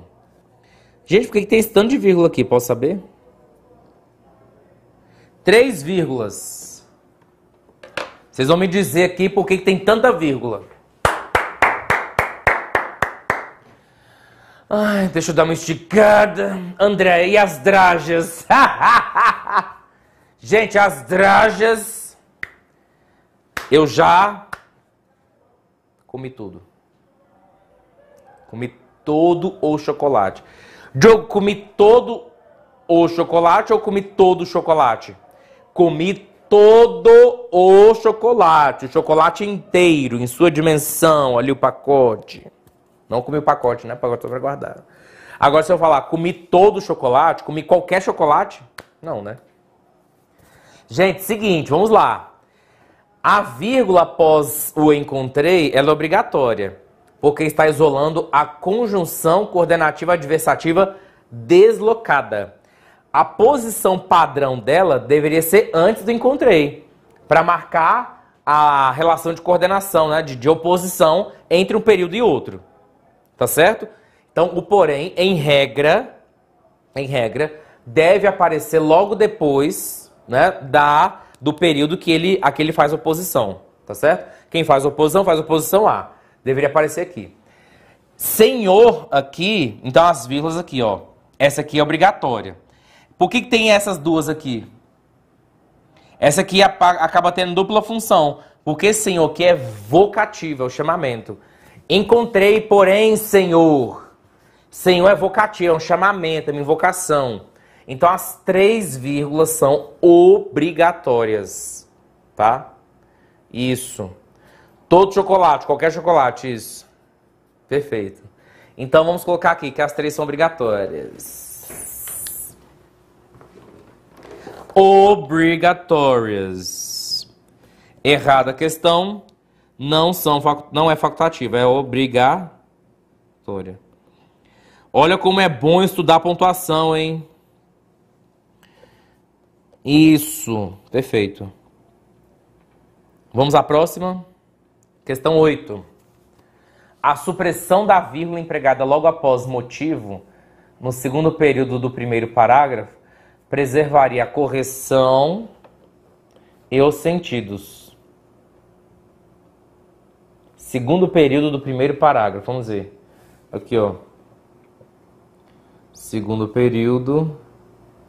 Gente, por que, tem esse tanto de vírgula aqui? Posso saber? Três vírgulas. Vocês vão me dizer aqui por que tem tanta vírgula. Ai, deixa eu dar uma esticada. André, e as drajas? Gente, as drajas. Eu já comi tudo. Comi todo o chocolate. Diogo, comi todo o chocolate ou comi todo o chocolate? Comi todo o chocolate, o chocolate inteiro, em sua dimensão, ali o pacote. Não comi o pacote, né? O pacote só pra guardar. Agora, se eu falar comi todo o chocolate, comi qualquer chocolate, não, né? Gente, seguinte, vamos lá. A vírgula após o encontrei, ela é obrigatória, porque está isolando a conjunção coordenativa adversativa deslocada a posição padrão dela deveria ser antes do encontrei, para marcar a relação de coordenação, né, de, de oposição entre um período e outro. Tá certo? Então, o porém, em regra, em regra, deve aparecer logo depois, né, da do período que ele a que ele faz oposição, tá certo? Quem faz oposição faz oposição a. Deveria aparecer aqui. Senhor aqui, então as vírgulas aqui, ó. Essa aqui é obrigatória. Por que, que tem essas duas aqui? Essa aqui é acaba tendo dupla função. Porque, Senhor, que é vocativo, é o chamamento. Encontrei, porém, Senhor. Senhor é vocativo, é um chamamento, é uma invocação. Então, as três vírgulas são obrigatórias, tá? Isso. Todo chocolate, qualquer chocolate, isso. Perfeito. Então, vamos colocar aqui que as três são obrigatórias. obrigatórias. Errada a questão, não, são, não é facultativa, é obrigatória. Olha como é bom estudar pontuação, hein? Isso, perfeito. Vamos à próxima? Questão 8. A supressão da vírgula empregada logo após motivo, no segundo período do primeiro parágrafo, preservaria a correção e os sentidos. Segundo período do primeiro parágrafo, vamos ver. Aqui, ó. Segundo período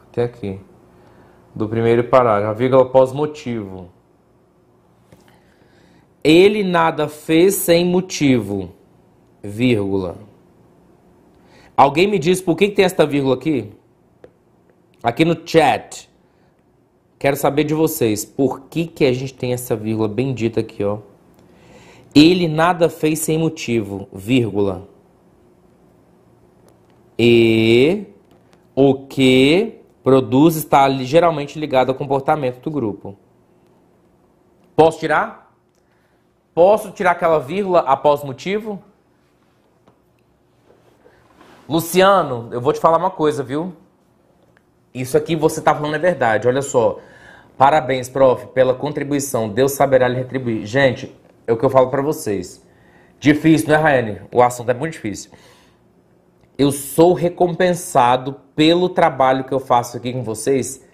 até aqui. Do primeiro parágrafo, vírgula pós-motivo. Ele nada fez sem motivo, vírgula. Alguém me diz por que, que tem esta vírgula aqui? Aqui no chat, quero saber de vocês, por que, que a gente tem essa vírgula bendita aqui, ó? Ele nada fez sem motivo, vírgula. E o que produz está geralmente ligado ao comportamento do grupo. Posso tirar? Posso tirar aquela vírgula após motivo? Luciano, eu vou te falar uma coisa, viu? Isso aqui você está falando é verdade. Olha só. Parabéns, prof, pela contribuição. Deus saberá lhe retribuir. Gente, é o que eu falo para vocês. Difícil, não é, Raene? O assunto é muito difícil. Eu sou recompensado pelo trabalho que eu faço aqui com vocês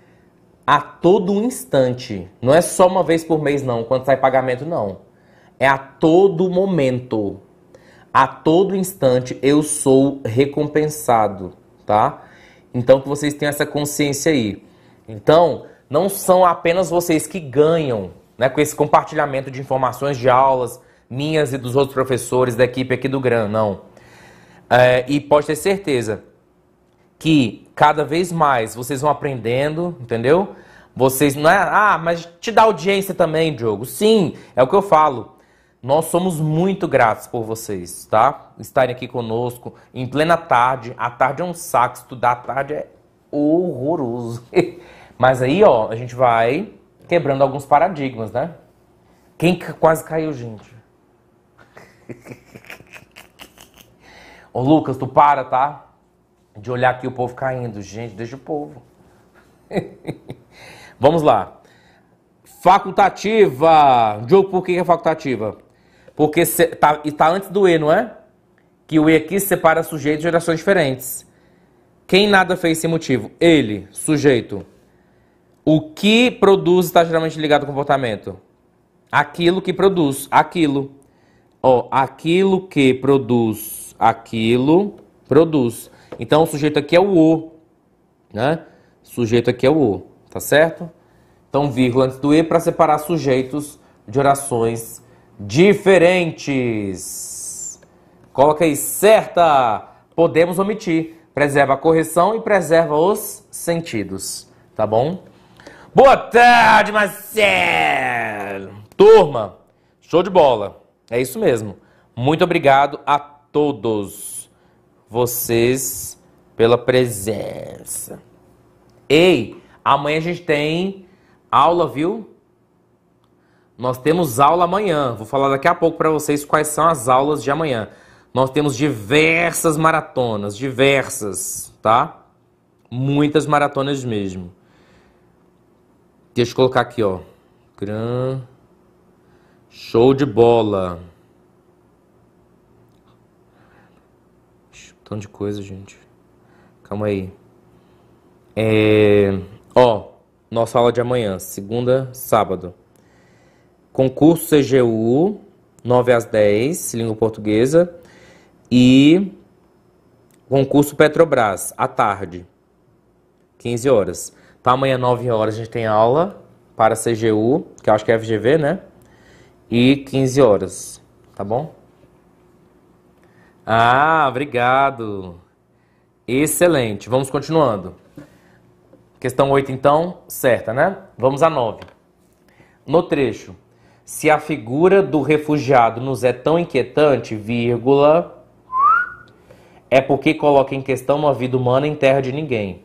a todo instante. Não é só uma vez por mês, não, quando sai pagamento, não. É a todo momento. A todo instante eu sou recompensado, tá? Então que vocês tenham essa consciência aí. Então, não são apenas vocês que ganham né, com esse compartilhamento de informações de aulas minhas e dos outros professores da equipe aqui do GRAN, não. É, e pode ter certeza que cada vez mais vocês vão aprendendo, entendeu? Vocês não é, ah, mas te dá audiência também, Diogo. Sim, é o que eu falo. Nós somos muito gratos por vocês, tá? Estarem aqui conosco em plena tarde. A tarde é um saco, estudar à tarde é horroroso. Mas aí, ó, a gente vai quebrando alguns paradigmas, né? Quem quase caiu, gente? Ô, Lucas, tu para, tá? De olhar aqui o povo caindo. Gente, deixa o povo. Vamos lá. Facultativa. Diogo, por que é facultativa? Porque está tá antes do E, não é? Que o E aqui separa sujeito de gerações diferentes. Quem nada fez sem motivo? Ele, sujeito. O que produz está geralmente ligado ao comportamento. Aquilo que produz, aquilo. Ó, aquilo que produz, aquilo produz. Então o sujeito aqui é o O, né? O sujeito aqui é o O, tá certo? Então vírgula antes do E para separar sujeitos de orações diferentes. Coloca aí certa. Podemos omitir. Preserva a correção e preserva os sentidos. Tá bom? Boa tarde, Marcelo! Turma, show de bola. É isso mesmo. Muito obrigado a todos vocês pela presença. Ei, amanhã a gente tem aula, viu? Nós temos aula amanhã. Vou falar daqui a pouco para vocês quais são as aulas de amanhã. Nós temos diversas maratonas, diversas, tá? Muitas maratonas mesmo. Deixa eu colocar aqui, ó. Gran show de bola. Um de coisa, gente. Calma aí. É, ó, nossa aula de amanhã, segunda, sábado concurso CGU, 9 às 10, língua portuguesa, e concurso Petrobras, à tarde, 15 horas. Tá, amanhã, 9 horas, a gente tem aula para CGU, que eu acho que é FGV, né? E 15 horas, tá bom? Ah, obrigado. Excelente. Vamos continuando. Questão 8, então, certa, né? Vamos à 9. No trecho, se a figura do refugiado nos é tão inquietante, vírgula, é porque coloca em questão uma vida humana em terra de ninguém.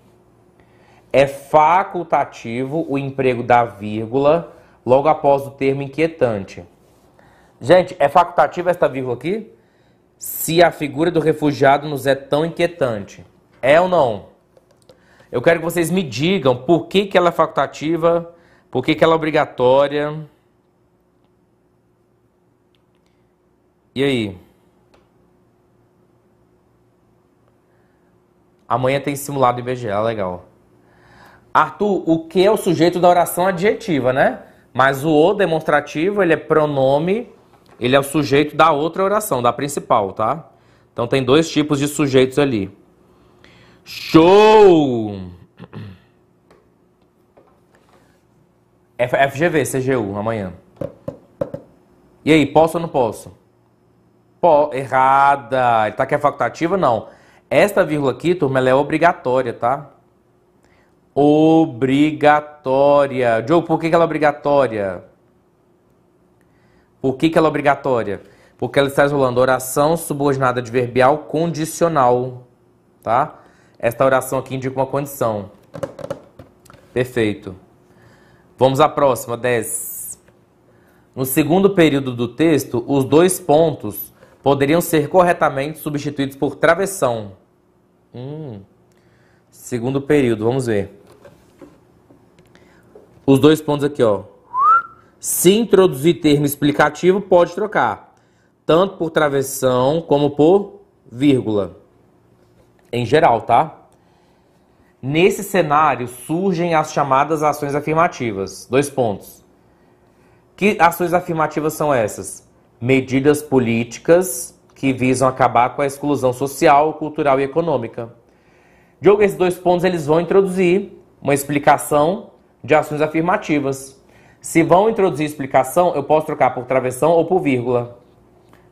É facultativo o emprego da vírgula logo após o termo inquietante. Gente, é facultativa esta vírgula aqui? Se a figura do refugiado nos é tão inquietante. É ou não? Eu quero que vocês me digam por que, que ela é facultativa, por que, que ela é obrigatória. E aí? Amanhã tem simulado IBGE, legal. Arthur, o que é o sujeito da oração adjetiva, né? Mas o o demonstrativo, ele é pronome, ele é o sujeito da outra oração, da principal, tá? Então tem dois tipos de sujeitos ali. Show! FGV, CGU, amanhã. E aí, posso ou não posso? errada. Ele tá aqui é facultativa? Não. Esta vírgula aqui, turma, ela é obrigatória, tá? Obrigatória. Diogo, por que, ela é obrigatória? Por que, que ela é obrigatória? Porque ela está isolando oração subordinada adverbial condicional, tá? Esta oração aqui indica uma condição. Perfeito. Vamos à próxima, 10. No segundo período do texto, os dois pontos poderiam ser corretamente substituídos por travessão. Hum. Segundo período, vamos ver. Os dois pontos aqui, ó. Se introduzir termo explicativo, pode trocar. Tanto por travessão como por vírgula. Em geral, tá? Nesse cenário surgem as chamadas ações afirmativas. Dois pontos. Que ações afirmativas são essas? medidas políticas que visam acabar com a exclusão social, cultural e econômica. Diogo, esses dois pontos eles vão introduzir uma explicação de ações afirmativas. Se vão introduzir explicação, eu posso trocar por travessão ou por vírgula.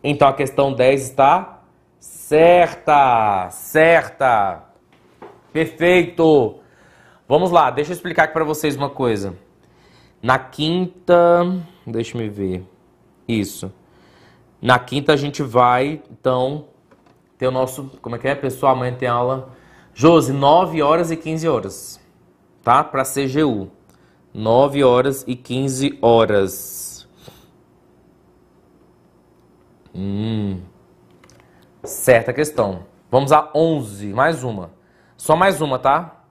Então a questão 10 está certa, certa. Perfeito. Vamos lá, deixa eu explicar aqui para vocês uma coisa. Na quinta, deixa me ver. Isso. Na quinta a gente vai, então, ter o nosso. Como é que é, pessoal? Amanhã tem aula. Josi, 9 horas e 15 horas. Tá? Pra CGU. 9 horas e 15 horas. Hum. Certa questão. Vamos a 11. Mais uma. Só mais uma, tá?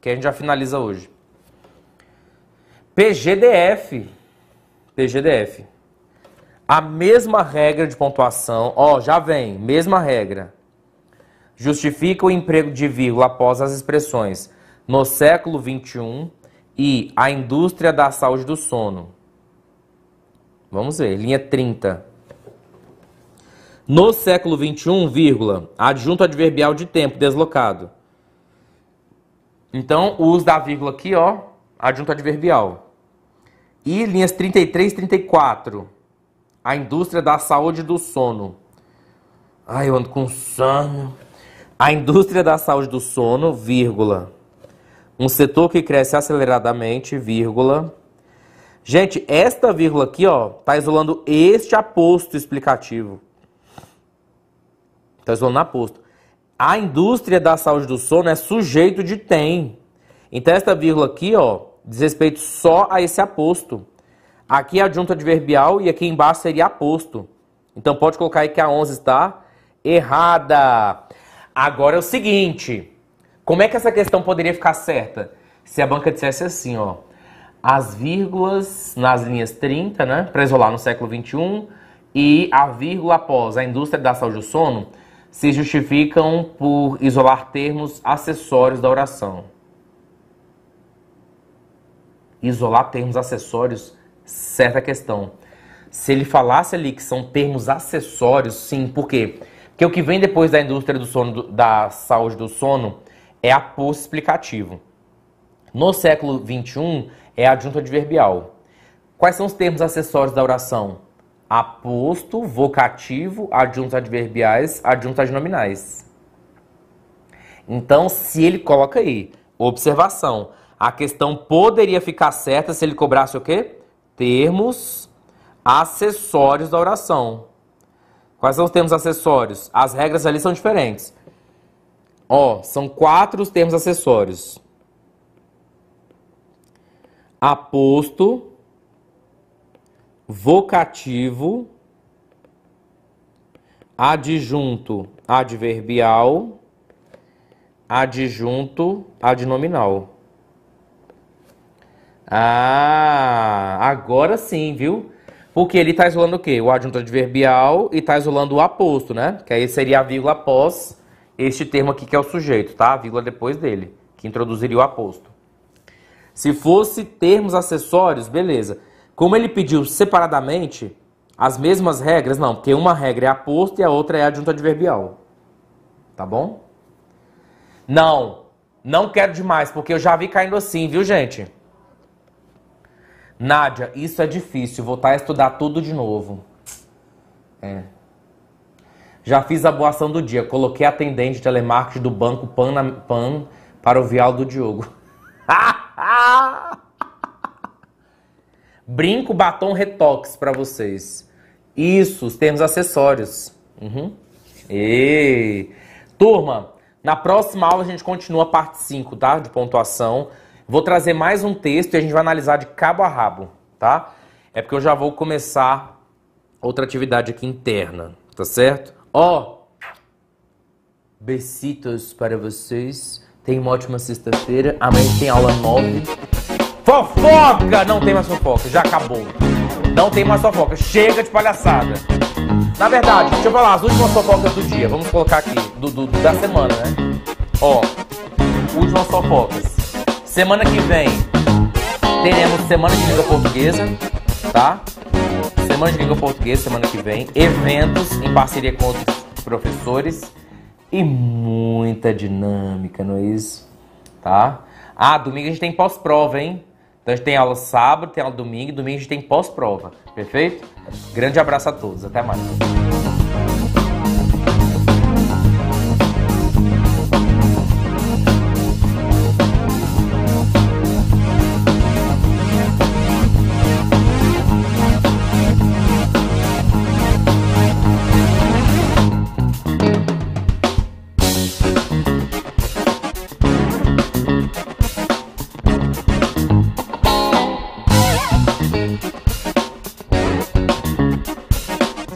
Que a gente já finaliza hoje. PGDF. PGDF. A mesma regra de pontuação, ó, já vem, mesma regra. Justifica o emprego de vírgula após as expressões no século XXI e a indústria da saúde do sono. Vamos ver, linha 30. No século XXI, vírgula, adjunto adverbial de tempo deslocado. Então, o uso da vírgula aqui, ó, adjunto adverbial. E linhas 33 e 34 a indústria da saúde do sono. Ai, eu ando com sono. A indústria da saúde do sono, vírgula. Um setor que cresce aceleradamente, vírgula. Gente, esta vírgula aqui, ó, tá isolando este aposto explicativo. Tá isolando aposto. A indústria da saúde do sono é sujeito de tem. Então esta vírgula aqui, ó, diz respeito só a esse aposto. Aqui é adjunto adverbial e aqui embaixo seria aposto. Então pode colocar aí que a 11 está errada. Agora é o seguinte, como é que essa questão poderia ficar certa? Se a banca dissesse assim, ó, as vírgulas nas linhas 30, né, para isolar no século 21 e a vírgula após a indústria da saúde e sono se justificam por isolar termos acessórios da oração. Isolar termos acessórios certa questão. Se ele falasse ali que são termos acessórios, sim, por quê? Porque o que vem depois da indústria do sono, da saúde do sono, é aposto explicativo. No século XXI, é adjunto adverbial. Quais são os termos acessórios da oração? Aposto, vocativo, adjuntos adverbiais, adjuntos adnominais. Então, se ele coloca aí, observação, a questão poderia ficar certa se ele cobrasse o quê? termos acessórios da oração. Quais são os termos acessórios? As regras ali são diferentes. Ó, são quatro os termos acessórios: aposto, vocativo, adjunto adverbial, adjunto adnominal. Ah, agora sim, viu? Porque ele está isolando o quê? O adjunto adverbial e está isolando o aposto, né? Que aí seria a vírgula após este termo aqui que é o sujeito, tá? A vírgula depois dele, que introduziria o aposto. Se fosse termos acessórios, beleza. Como ele pediu separadamente, as mesmas regras, não, porque uma regra é aposto e a outra é adjunto adverbial. Tá bom? Não, não quero demais, porque eu já vi caindo assim, viu, gente? Nádia, isso é difícil, voltar tá a estudar tudo de novo. É. Já fiz a boação do dia, coloquei atendente de telemarketing do banco Pan, na, Pan para o vial do Diogo. Brinco, batom, retox para vocês. Isso, os termos acessórios. Uhum. E... Turma, na próxima aula a gente continua a parte 5, tá? De pontuação. Vou trazer mais um texto e a gente vai analisar de cabo a rabo, tá? É porque eu já vou começar outra atividade aqui interna, tá certo? Ó, oh, besitos para vocês. Tem uma ótima sexta-feira. Amanhã tem aula nove. Fofoca! Não tem mais fofoca, já acabou. Não tem mais fofoca, chega de palhaçada. Na verdade, deixa eu falar, as últimas fofocas do dia, vamos colocar aqui, do, do da semana, né? Ó, últimas fofocas. Semana que vem teremos Semana de Língua Portuguesa, tá? Semana de Língua Portuguesa, semana que vem. Eventos em parceria com outros professores. E muita dinâmica, não é isso? Tá? Ah, domingo a gente tem pós-prova, hein? Então a gente tem aula sábado, tem aula domingo, domingo a gente tem pós-prova, perfeito? Grande abraço a todos, até mais.